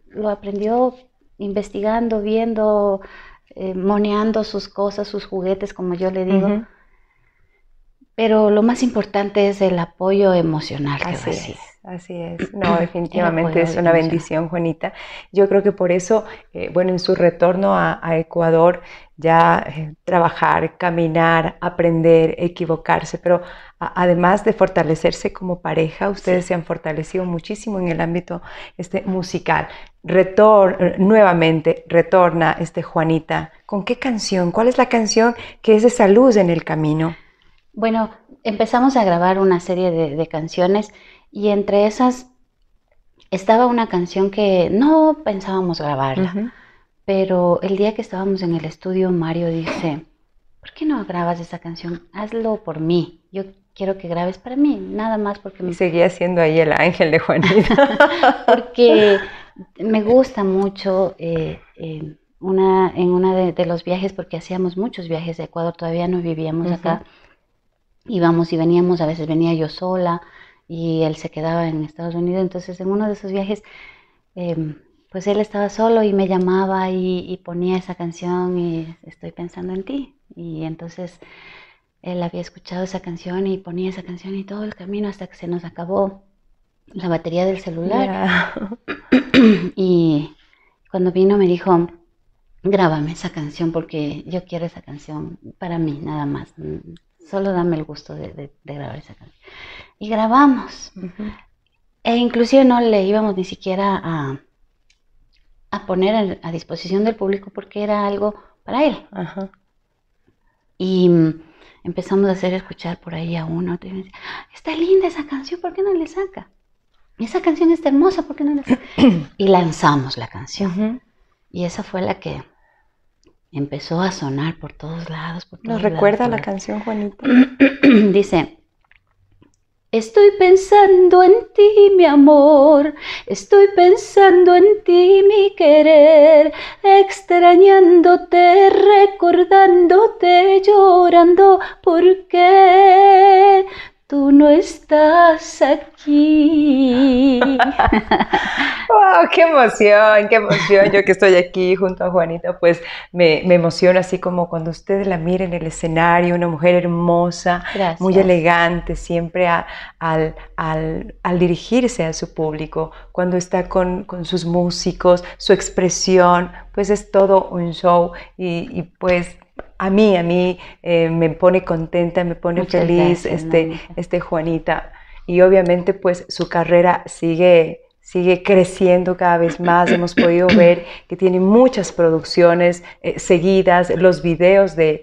lo aprendió investigando, viendo, eh, moneando sus cosas, sus juguetes, como yo le digo. Pero lo más importante es el apoyo emocional que así es. <clears throat> No, definitivamente es una bendición, Juanita. Yo creo que por eso, eh, bueno, en su retorno a, Ecuador, ya eh, trabajar, caminar, aprender, equivocarse, pero además de fortalecerse como pareja, ustedes se han fortalecido muchísimo en el ámbito este, musical. Retor nuevamente retorna este Juanita. ¿Con qué canción? ¿Cuál es la canción que es de salud en el camino? Bueno, empezamos a grabar una serie de canciones y entre esas estaba una canción que no pensábamos grabarla, pero el día que estábamos en el estudio, Mario dice, ¿por qué no grabas esa canción? Hazlo por mí. Yo quiero que grabes para mí, nada más porque... Me... Seguía siendo ahí el ángel de Juanita. <laughs> porque me gusta mucho eh, eh, una, en uno de, los viajes, porque hacíamos muchos viajes de Ecuador, todavía no vivíamos acá, íbamos y veníamos, a veces venía yo sola, y él se quedaba en Estados Unidos. Entonces en uno de esos viajes, em, pues él estaba solo y me llamaba y, ponía esa canción y estoy pensando en ti. Y entonces él había escuchado esa canción y ponía esa canción y todo el camino hasta que se nos acabó la batería del celular. <clears throat> y cuando vino me dijo, grábame esa canción porque yo quiero esa canción para mí nada más. Solo dame el gusto de, grabar esa canción. Y grabamos. E inclusive no le íbamos ni siquiera a, poner a, disposición del público porque era algo para él. Y mm, empezamos a hacer escuchar por ahí a uno. Otro, y ah, está linda esa canción, ¿por qué no le saca? Esa canción está hermosa, ¿por qué no la saca? <clears throat> y lanzamos la canción. Y esa fue la que empezó a sonar por todos lados. Nos recuerda la canción, Juanita. <clears throat> Dice, Estoy pensando en ti, mi amor, estoy pensando en ti, mi querer, extrañándote, recordándote, llorando, porque tú no estás aquí. ¡Wow! <laughs> Oh, ¡Qué emoción! ¡Qué emoción! Yo que estoy aquí junto a Juanita, pues me, emociona así como cuando ustedes la miren en el escenario, una mujer hermosa, muy elegante, siempre al, al, dirigirse a su público, cuando está con, sus músicos, su expresión, pues es todo un show y pues a mí, a mí eh, me pone contenta, me pone feliz, este, este Juanita. Y obviamente pues su carrera sigue, sigue creciendo cada vez más. <coughs> Hemos podido ver que tiene muchas producciones eh, seguidas, los videos de,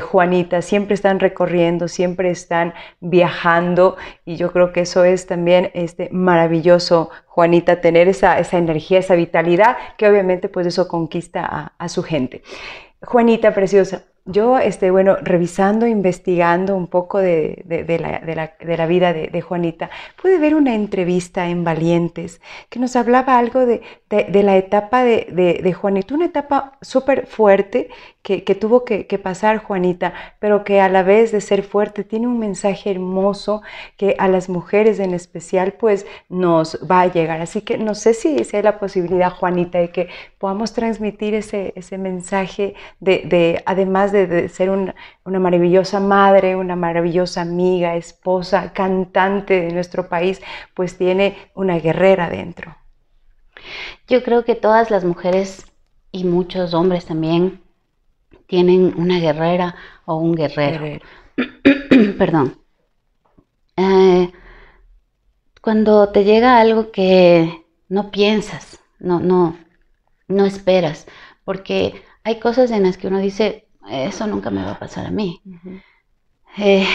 Juanita, siempre están recorriendo, siempre están viajando y yo creo que eso es también este, maravilloso, Juanita, tener esa, esa energía, esa vitalidad que obviamente pues eso conquista a su gente. Juanita preciosa, yo, este, bueno, revisando, investigando un poco de, de, de, la, de la, vida de, Juanita, pude ver una entrevista en Valientes que nos hablaba algo de, la etapa de, Juanita, una etapa súper fuerte que, que tuvo que, pasar Juanita, pero que a la vez de ser fuerte tiene un mensaje hermoso que a las mujeres en especial pues nos va a llegar. Así que no sé si, sea hay la posibilidad, Juanita, de que podamos transmitir ese, ese mensaje de además de, ser una maravillosa madre, una maravillosa amiga, esposa, cantante de nuestro país, pues tiene una guerrera dentro. Yo creo que todas las mujeres y muchos hombres también tienen una guerrera o un guerrero. <clears throat> Perdón. Eh, cuando te llega algo que no piensas, no, no, no esperas, porque hay cosas en las que uno dice, eso nunca me va a pasar a mí. Eh,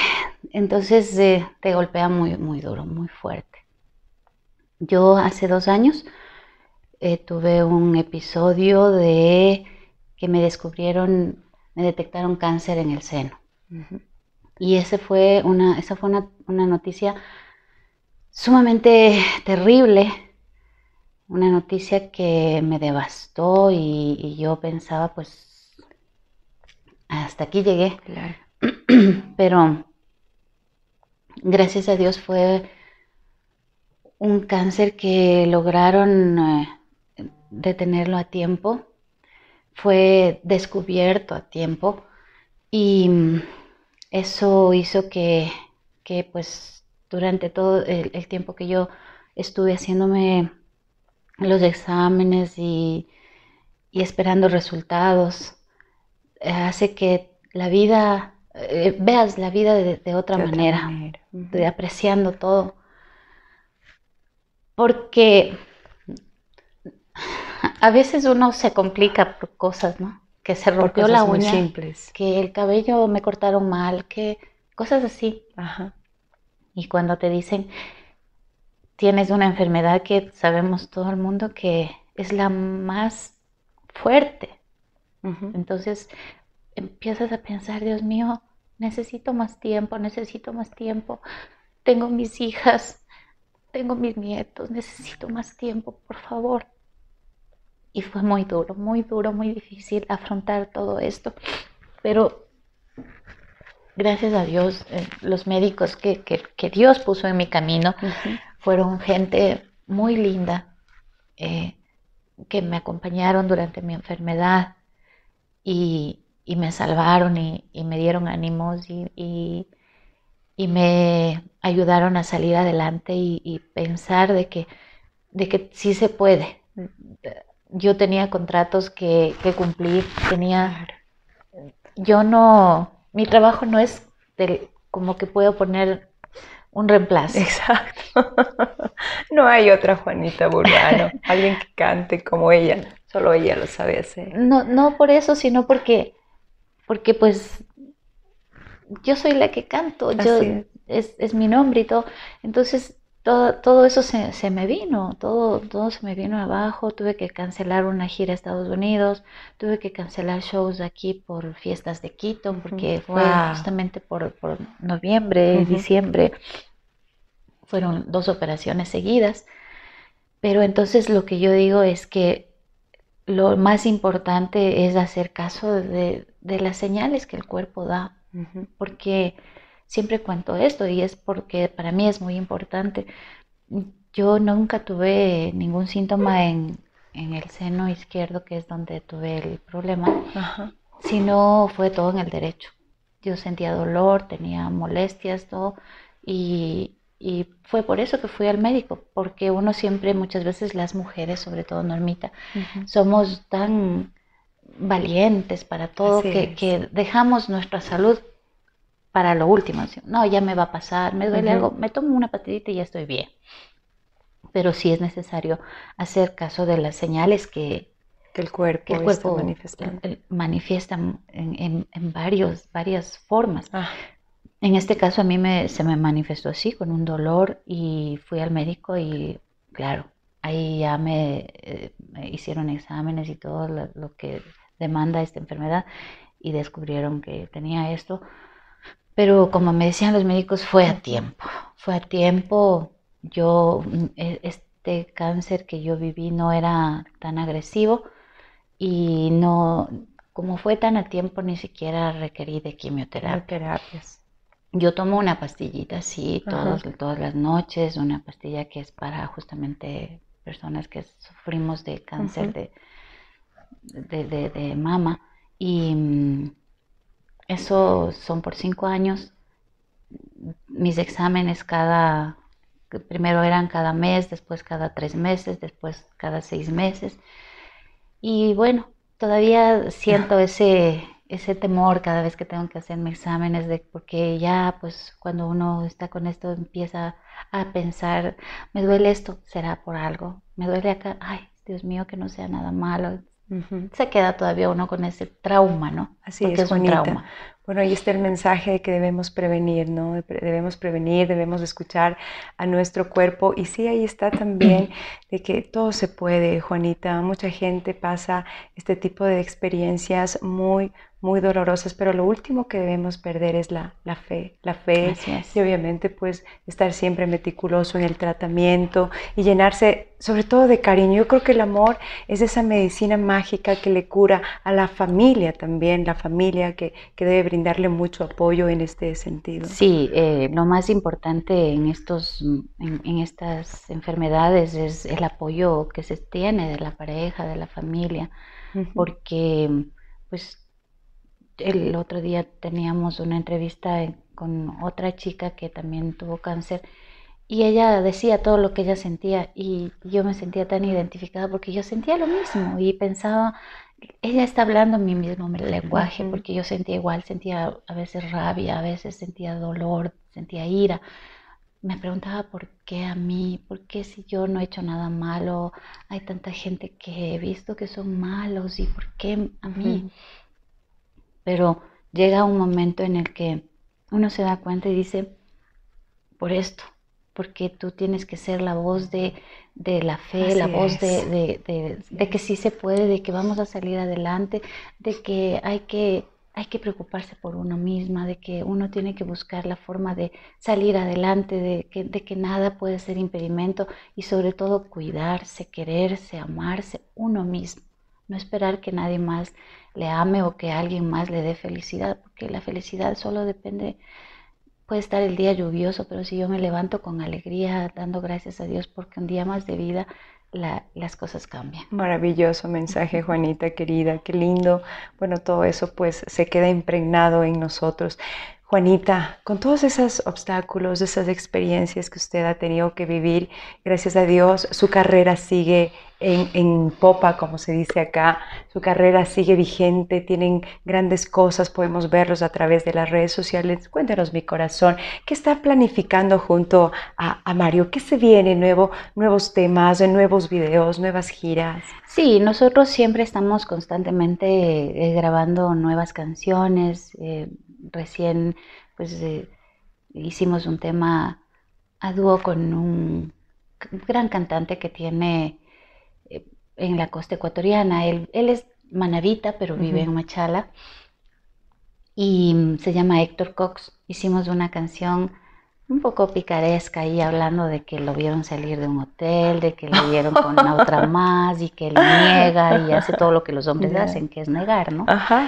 entonces eh, te golpea muy, muy duro, muy fuerte. Yo hace dos años eh, tuve un episodio de que me descubrieron, me detectaron cáncer en el seno. Y ese fue una, esa fue una, noticia sumamente terrible, una noticia que me devastó y yo pensaba pues hasta aquí llegué. <clears throat> Pero gracias a Dios fue un cáncer que lograron eh, detenerlo a tiempo, fue descubierto a tiempo y eso hizo que, pues durante todo el, tiempo que yo estuve haciéndome los exámenes y esperando resultados, hace que la vida, eh, veas la vida de, otra, manera, de apreciando todo. Porque a veces uno se complica por cosas, ¿no? Que se rompió la uña, simples. que el cabello me cortaron mal, que cosas así. Y cuando te dicen, tienes una enfermedad que sabemos todo el mundo que es la más fuerte, entonces empiezas a pensar, Dios mío, necesito más tiempo, necesito más tiempo, tengo mis hijas, tengo mis nietos, necesito más tiempo, por favor. Y fue muy duro, muy duro, muy difícil afrontar todo esto, pero gracias a Dios, eh, los médicos que, Dios puso en mi camino fueron gente muy linda eh, que me acompañaron durante mi enfermedad, y, me salvaron y, me dieron ánimos y, me ayudaron a salir adelante y, pensar de que, de que sí se puede. Yo tenía contratos que, cumplir, tenía... Yo no... Mi trabajo no es como que puedo poner un reemplazo. Exacto. <laughs> No hay otra Juanita Burbano, <laughs> alguien que cante como ella. Solo ella lo sabe No, no por eso, sino porque, porque pues yo soy la que canto, yo, es. mi nombre y todo. Entonces todo, todo eso se, me vino, todo, todo se me vino abajo. Tuve que cancelar una gira a Estados Unidos, tuve que cancelar shows aquí por fiestas de Quito, porque fue justamente por, noviembre, diciembre. Fueron dos operaciones seguidas. Pero entonces lo que yo digo es que lo más importante es hacer caso de, las señales que el cuerpo da, porque siempre cuento esto y es porque para mí es muy importante. Yo nunca tuve ningún síntoma en, el seno izquierdo, que es donde tuve el problema, sino fue todo en el derecho. Yo sentía dolor, tenía molestias, todo, y, y fue por eso que fui al médico, porque uno siempre, muchas veces las mujeres, sobre todo Normita, somos tan valientes para todo que, dejamos nuestra salud para lo último. No, ya me va a pasar, me duele algo, me tomo una patidita y ya estoy bien. Pero sí es necesario hacer caso de las señales que, el cuerpo, el cuerpo manifiesta, en, varios, varias formas. Ah en este caso a mí se me manifestó así, con un dolor y fui al médico y claro, ahí ya me, eh, hicieron exámenes y todo lo, que demanda esta enfermedad y descubrieron que tenía esto. Pero como me decían los médicos, fue a tiempo, fue a tiempo. Yo, e, este cáncer que yo viví no era tan agresivo y no, como fue tan a tiempo, ni siquiera requerí de quimioterapias yo tomo una pastillita, sí, todas las noches, una pastilla que es para justamente personas que sufrimos de cáncer de, de, de, mama. Y mm, eso son por cinco años. Mis exámenes cada, primero eran cada mes, después cada tres meses, después cada seis meses. Y bueno, todavía siento <laughs> ese, ese temor cada vez que tengo que hacerme exámenes de porque ya pues cuando uno está con esto empieza a pensar me duele esto será por algo me duele acá ay Dios mío que no sea nada malo se queda todavía uno con ese trauma no así es, un trauma bueno, ahí está el mensaje de que debemos prevenir, ¿no? Debemos prevenir, debemos escuchar a nuestro cuerpo. Y sí, ahí está también <clears throat> de que todo se puede, Juanita. Mucha gente pasa este tipo de experiencias muy, muy dolorosas, pero lo último que debemos perder es la, fe, la fe y obviamente pues estar siempre meticuloso en el tratamiento y llenarse sobre todo de cariño. Yo creo que el amor es esa medicina mágica que le cura a la familia también, la familia que, debe brindarle mucho apoyo en este sentido. Sí, eh, lo más importante en, estos, en, estas enfermedades es el apoyo que se tiene de la pareja, de la familia, porque pues el otro día teníamos una entrevista con otra chica que también tuvo cáncer y ella decía todo lo que ella sentía y yo me sentía tan identificada porque yo sentía lo mismo y pensaba, ella está hablando mi mismo lenguaje porque yo sentía igual, sentía a veces rabia, a veces sentía dolor, sentía ira. Me preguntaba por qué a mí, por qué si yo no he hecho nada malo, hay tanta gente que he visto que son malos y por qué a mí pero llega un momento en el que uno se da cuenta y dice, por esto, porque tú tienes que ser la voz de, de la fe, la voz de, que sí se puede, de que vamos a salir adelante, de que hay que... Hay que preocuparse por uno misma, de que uno tiene que buscar la forma de salir adelante, de que, de que nada puede ser impedimento y sobre todo cuidarse, quererse, amarse uno mismo. No esperar que nadie más le ame o que alguien más le dé felicidad, porque la felicidad solo depende, puede estar el día lluvioso, pero si yo me levanto con alegría, dando gracias a Dios porque un día más de vida, las cosas cambian. Maravilloso mensaje, Juanita querida, qué lindo. Bueno, todo eso pues se queda impregnado en nosotros. Juanita, con todos esos obstáculos, esas experiencias que usted ha tenido que vivir, gracias a Dios, su carrera sigue en, popa, como se dice acá, su carrera sigue vigente, tienen grandes cosas, podemos verlos a través de las redes sociales. Cuéntenos mi corazón, ¿qué está planificando junto a, Mario? ¿Qué se viene nuevo, nuevos temas, nuevos videos, nuevas giras? Sí, nosotros siempre estamos constantemente eh, grabando nuevas canciones. Eh, recién pues, eh, hicimos un tema a dúo con un gran cantante que tiene eh, en la costa ecuatoriana. Él, él es manavita, pero vive en Machala. Y mm, se llama Héctor Cox. Hicimos una canción un poco picaresca ahí hablando de que lo vieron salir de un hotel, de que lo vieron con <laughs> otra más y que él niega y hace todo lo que los hombres hacen, que es negar, ¿no? Ajá.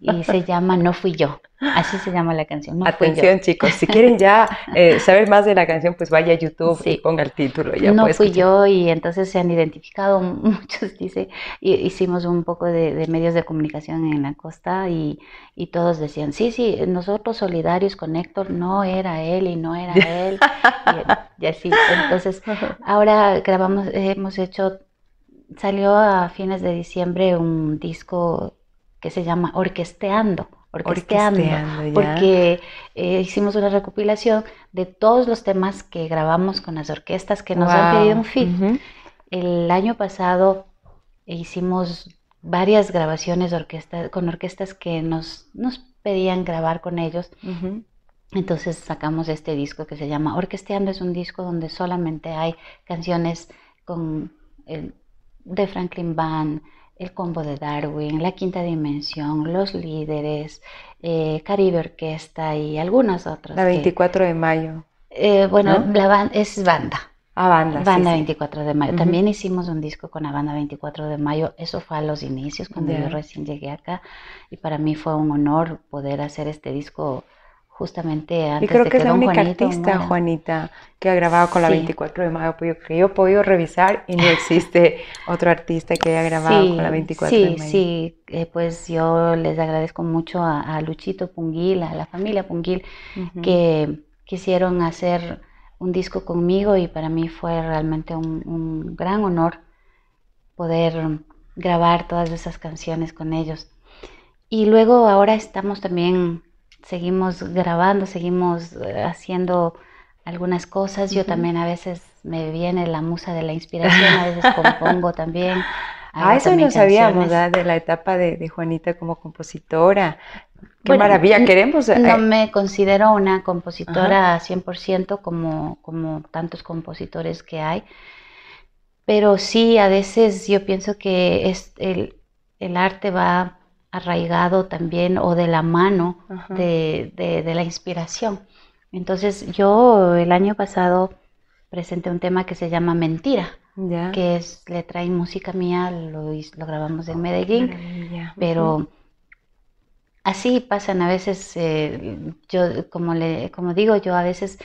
Y se llama No fui yo. Así se llama la canción. Atención, chicos, si quieren ya eh, <laughs> saber más de la canción, pues vaya a YouTube y ponga el título. no fui yo y entonces se han identificado <laughs> muchos, dice, hicimos un poco de, de medios de comunicación en la costa y, y, todos decían, sí, sí, nosotros solidarios con Héctor, no era él y no era él. y, así. Entonces, <laughs> ahora grabamos, hemos hecho, salió a fines de diciembre un disco que se llama Orquesteando. Orquesteando, porque eh, hicimos una recopilación de todos los temas que grabamos con las orquestas que nos han pedido un feed. El año pasado hicimos varias grabaciones de orquesta, con orquestas que nos, nos pedían grabar con ellos. Entonces sacamos este disco que se llama Orquesteando, es un disco donde solamente hay canciones con el, de Franklin Van, el combo de Darwin, la quinta dimensión, los líderes, eh, Caribe Orquesta y algunas otras. La 24 de mayo. Eh, bueno, la es banda. Ah, banda. Banda 24 de mayo. También hicimos un disco con la banda 24 de mayo. Eso fue a los inicios, cuando yo recién llegué acá. Y para mí fue un honor poder hacer este disco justamente antes y creo que, es la única artista, Juanita, que ha grabado con la 24 de mayo, que yo he podido revisar y no existe otro artista que haya grabado con la 24 de mayo. Sí, sí, eh, pues yo les agradezco mucho a, Luchito Punguil, a la familia Punguil, que quisieron hacer un disco conmigo y para mí fue realmente un gran honor poder grabar todas esas canciones con ellos. Y luego ahora estamos también seguimos grabando, seguimos eh, haciendo algunas cosas. Yo también a veces me viene la musa de la inspiración, a veces <laughs> compongo también. Ah, eso no sabíamos, ¿verdad? De la etapa de, Juanita como compositora. Qué maravilla, queremos. Eh, no eh, me considero una compositora 100% como, como tantos compositores que hay, pero sí, a veces yo pienso que es el, el arte va arraigado también o de la mano de, la inspiración. Entonces yo el año pasado presenté un tema que se llama Mentira, que es letra y música mía, lo, lo grabamos en Medellín, pero así pasan a veces, eh, yo como, le, como digo, yo a veces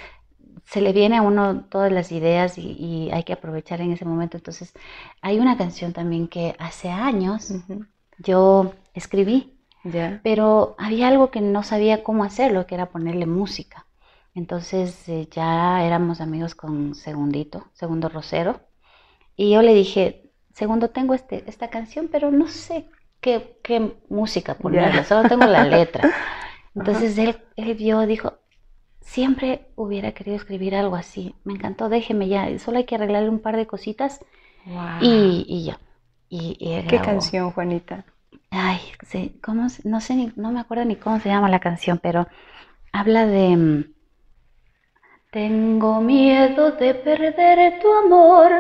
se le viene a uno todas las ideas y, hay que aprovechar en ese momento. Entonces hay una canción también que hace años yo escribí. Pero había algo que no sabía cómo hacerlo, que era ponerle música. Entonces eh, ya éramos amigos con Segundito, Segundo Rosero. Y yo le dije, Segundo, tengo este, esta canción, pero no sé qué, música ponerle, solo tengo la letra. <laughs> Entonces él, vio, dijo, siempre hubiera querido escribir algo así. Me encantó, déjeme ya, solo hay que arreglarle un par de cositas y, y, ya. y ¿Qué canción, Juanita? Ay, no sé, no me acuerdo ni cómo se llama la canción, pero habla de... Mm, tengo miedo de perder tu amor,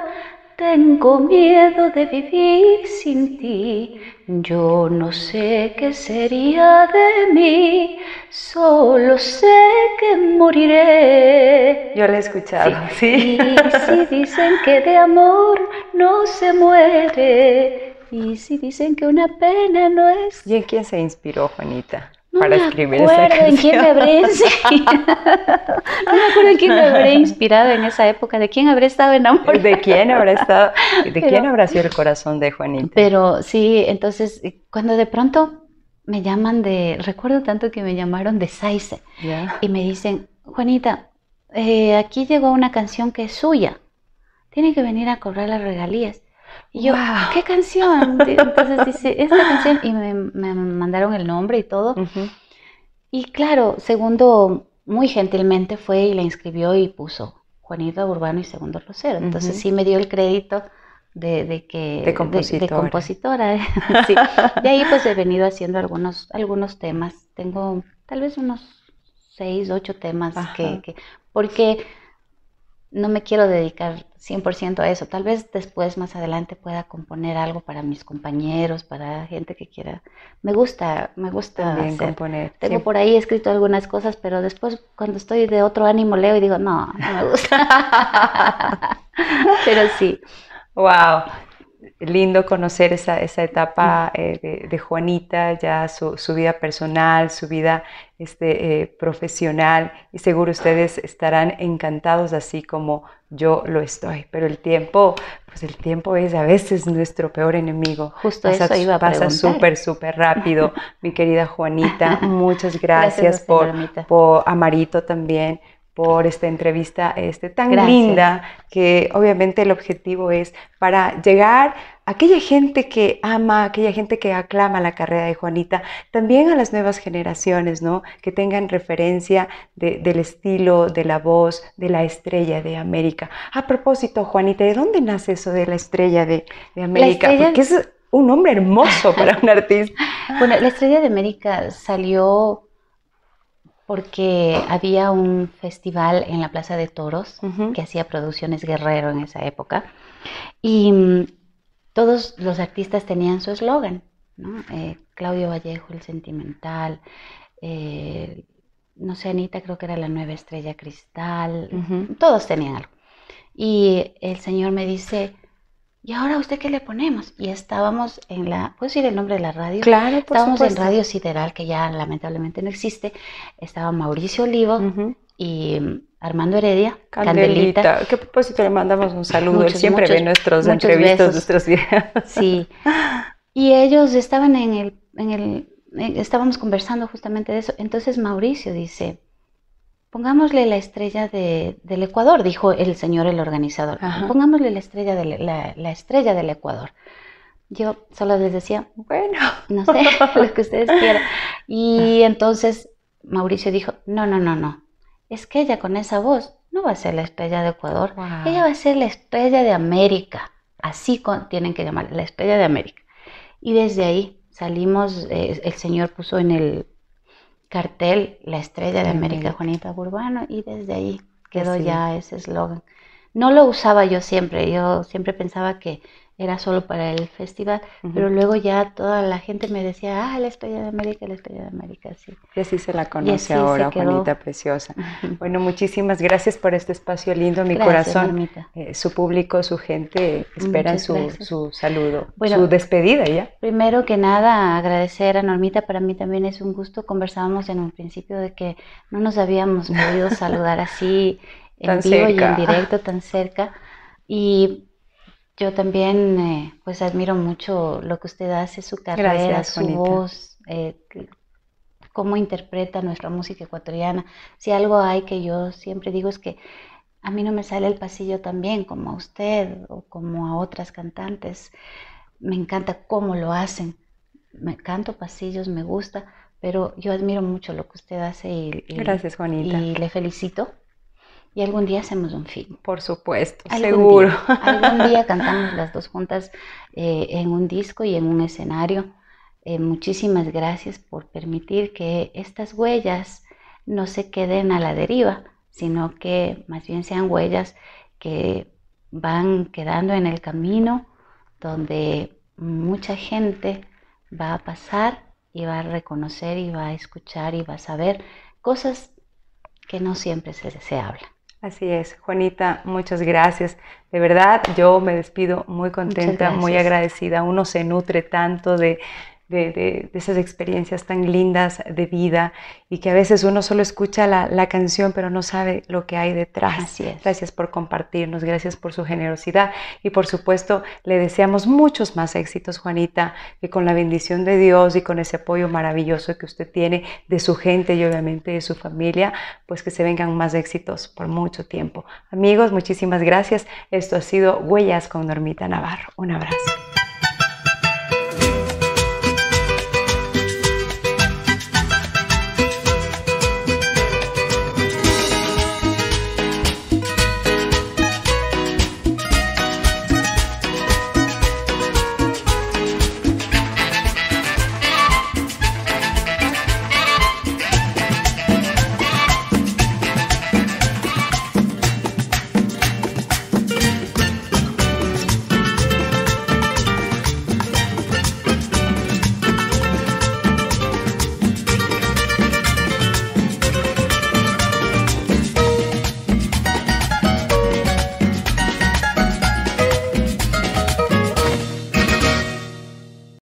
tengo miedo de vivir sin ti. Yo no sé qué sería de mí, solo sé que moriré. Yo la he escuchado, sí. Y si dicen que de amor no se muere, y si dicen que una pena no es. ¿Y en quién se inspiró, Juanita? para escribir esa canción. <laughs> no me acuerdo en quién me habré inspirado en esa época, de quién habré estado enamorada. ¿De quién habrá estado? ¿De quién habrá sido el corazón de Juanita? Pero sí, entonces eh, cuando de pronto me llaman de, recuerdo tanto que me llamaron de Saize y me dicen, Juanita, eh, aquí llegó una canción que es suya, tiene que venir a cobrar las regalías. Y yo, ¿qué canción? Entonces <laughs> dice, esta canción, y me, mandaron el nombre y todo. Y claro, segundo, muy gentilmente fue y la inscribió y puso Juanita Urbano y Segundo Rosero. Entonces sí me dio el crédito de, que... De compositora. De, compositora. ¿eh? <laughs> sí. De ahí pues he venido haciendo algunos, algunos temas. Tengo tal vez unos seis, ocho temas que, que... Porque no me quiero dedicar 100% a eso. Tal vez después, más adelante, pueda componer algo para mis compañeros, para gente que quiera. Me gusta, me gusta También componer. Tengo por ahí escrito algunas cosas, pero después cuando estoy de otro ánimo leo y digo, no, no me gusta. <laughs> <laughs> pero sí. Wow lindo conocer esa, etapa eh, de, Juanita, ya su, vida personal, su vida este, eh, profesional y seguro ustedes estarán encantados así como yo lo estoy. Pero el tiempo, pues el tiempo es a veces nuestro peor enemigo. Justo pasa, eso iba a Pasa súper, súper rápido, <laughs> mi querida Juanita. Muchas gracias, por Amarito también por esta entrevista este, tan linda, que obviamente el objetivo es para llegar a aquella gente que ama, aquella gente que aclama la carrera de Juanita, también a las nuevas generaciones, ¿no? Que tengan referencia de, del estilo, de la voz, de la estrella de América. A propósito, Juanita, ¿de dónde nace eso de la estrella de, de América? Porque es un nombre hermoso para un <laughs> artista. bueno, la estrella de América salió porque había un festival en la Plaza de Toros que hacía producciones guerrero en esa época y mm, todos los artistas tenían su eslogan, ¿no? Eh, Claudio Vallejo, el sentimental, eh, no sé, Anita creo que era la nueva estrella cristal, todos tenían algo. Y el señor me dice, ¿y ahora usted qué le ponemos? Y estábamos en la, ¿puedo decir el nombre de la radio? Claro, por Estábamos en Radio Sideral, que ya lamentablemente no existe. Estaba Mauricio Olivo y mm, Armando Heredia, Candelita. ¿Qué propósito le mandamos un saludo? Él siempre ve nuestros entrevistas, nuestros videos. Sí. <laughs> Y ellos estaban en el, en el, estábamos conversando justamente de eso. Entonces Mauricio dice, pongámosle la estrella del Ecuador, dijo el señor el organizador. Pongámosle la estrella, de, la, estrella del Ecuador. Yo solo les decía, bueno, no sé, <laughs> lo que ustedes quieran. Y ah. entonces Mauricio dijo, no, no, no, no. Es que ella con esa voz no va a ser la estrella de Ecuador, ella va a ser la estrella de América. Así tienen que llamarla, la estrella de América. Y desde ahí salimos, eh, el señor puso en el cartel La Estrella de América Juanita Burbano y desde ahí pues quedó ya ese eslogan. No lo usaba yo siempre, yo siempre pensaba que era solo para el festival, pero luego ya toda la gente me decía, ah, la Estrella de América, la Estrella de América, sí. Y sí se la conoce ahora, Juanita Preciosa. Bueno, muchísimas gracias por este espacio lindo, mi corazón. Eh, su público, su gente esperan su, su, saludo, su despedida ya. Primero que nada, agradecer a Normita, para mí también es un gusto. Conversábamos en un principio de que no nos habíamos podido saludar así <laughs> en vivo y en directo, tan cerca. Y yo también, eh, pues admiro mucho lo que usted hace, su carrera, su voz, eh, cómo interpreta nuestra música ecuatoriana. Si algo hay que yo siempre digo es que a mí no me sale el pasillo tan bien como a usted o como a otras cantantes. Me encanta cómo lo hacen. Me canto pasillos, me gusta, pero yo admiro mucho lo que usted hace Gracias, Juanita. y le felicito y algún día hacemos un film. Por supuesto, seguro. algún día <laughs> cantamos las dos juntas eh, en un disco y en un escenario. Eh, muchísimas gracias por permitir que estas huellas no se queden a la deriva, sino que más bien sean huellas que van quedando en el camino donde mucha gente va a pasar y va a reconocer y va a escuchar y va a saber cosas que no siempre se, se Así es, Juanita, muchas gracias. De verdad, yo me despido muy contenta, muy agradecida. Uno se nutre tanto de, de, esas experiencias tan lindas de vida y que a veces uno solo escucha la, canción pero no sabe lo que hay detrás. Gracias por compartirnos, gracias por su generosidad y por supuesto le deseamos muchos más éxitos, Juanita, que con la bendición de Dios y con ese apoyo maravilloso que usted tiene de su gente y obviamente de su familia, pues que se vengan más éxitos por mucho tiempo. Amigos, muchísimas gracias. Esto ha sido Huellas con Normita Navarro. Un abrazo.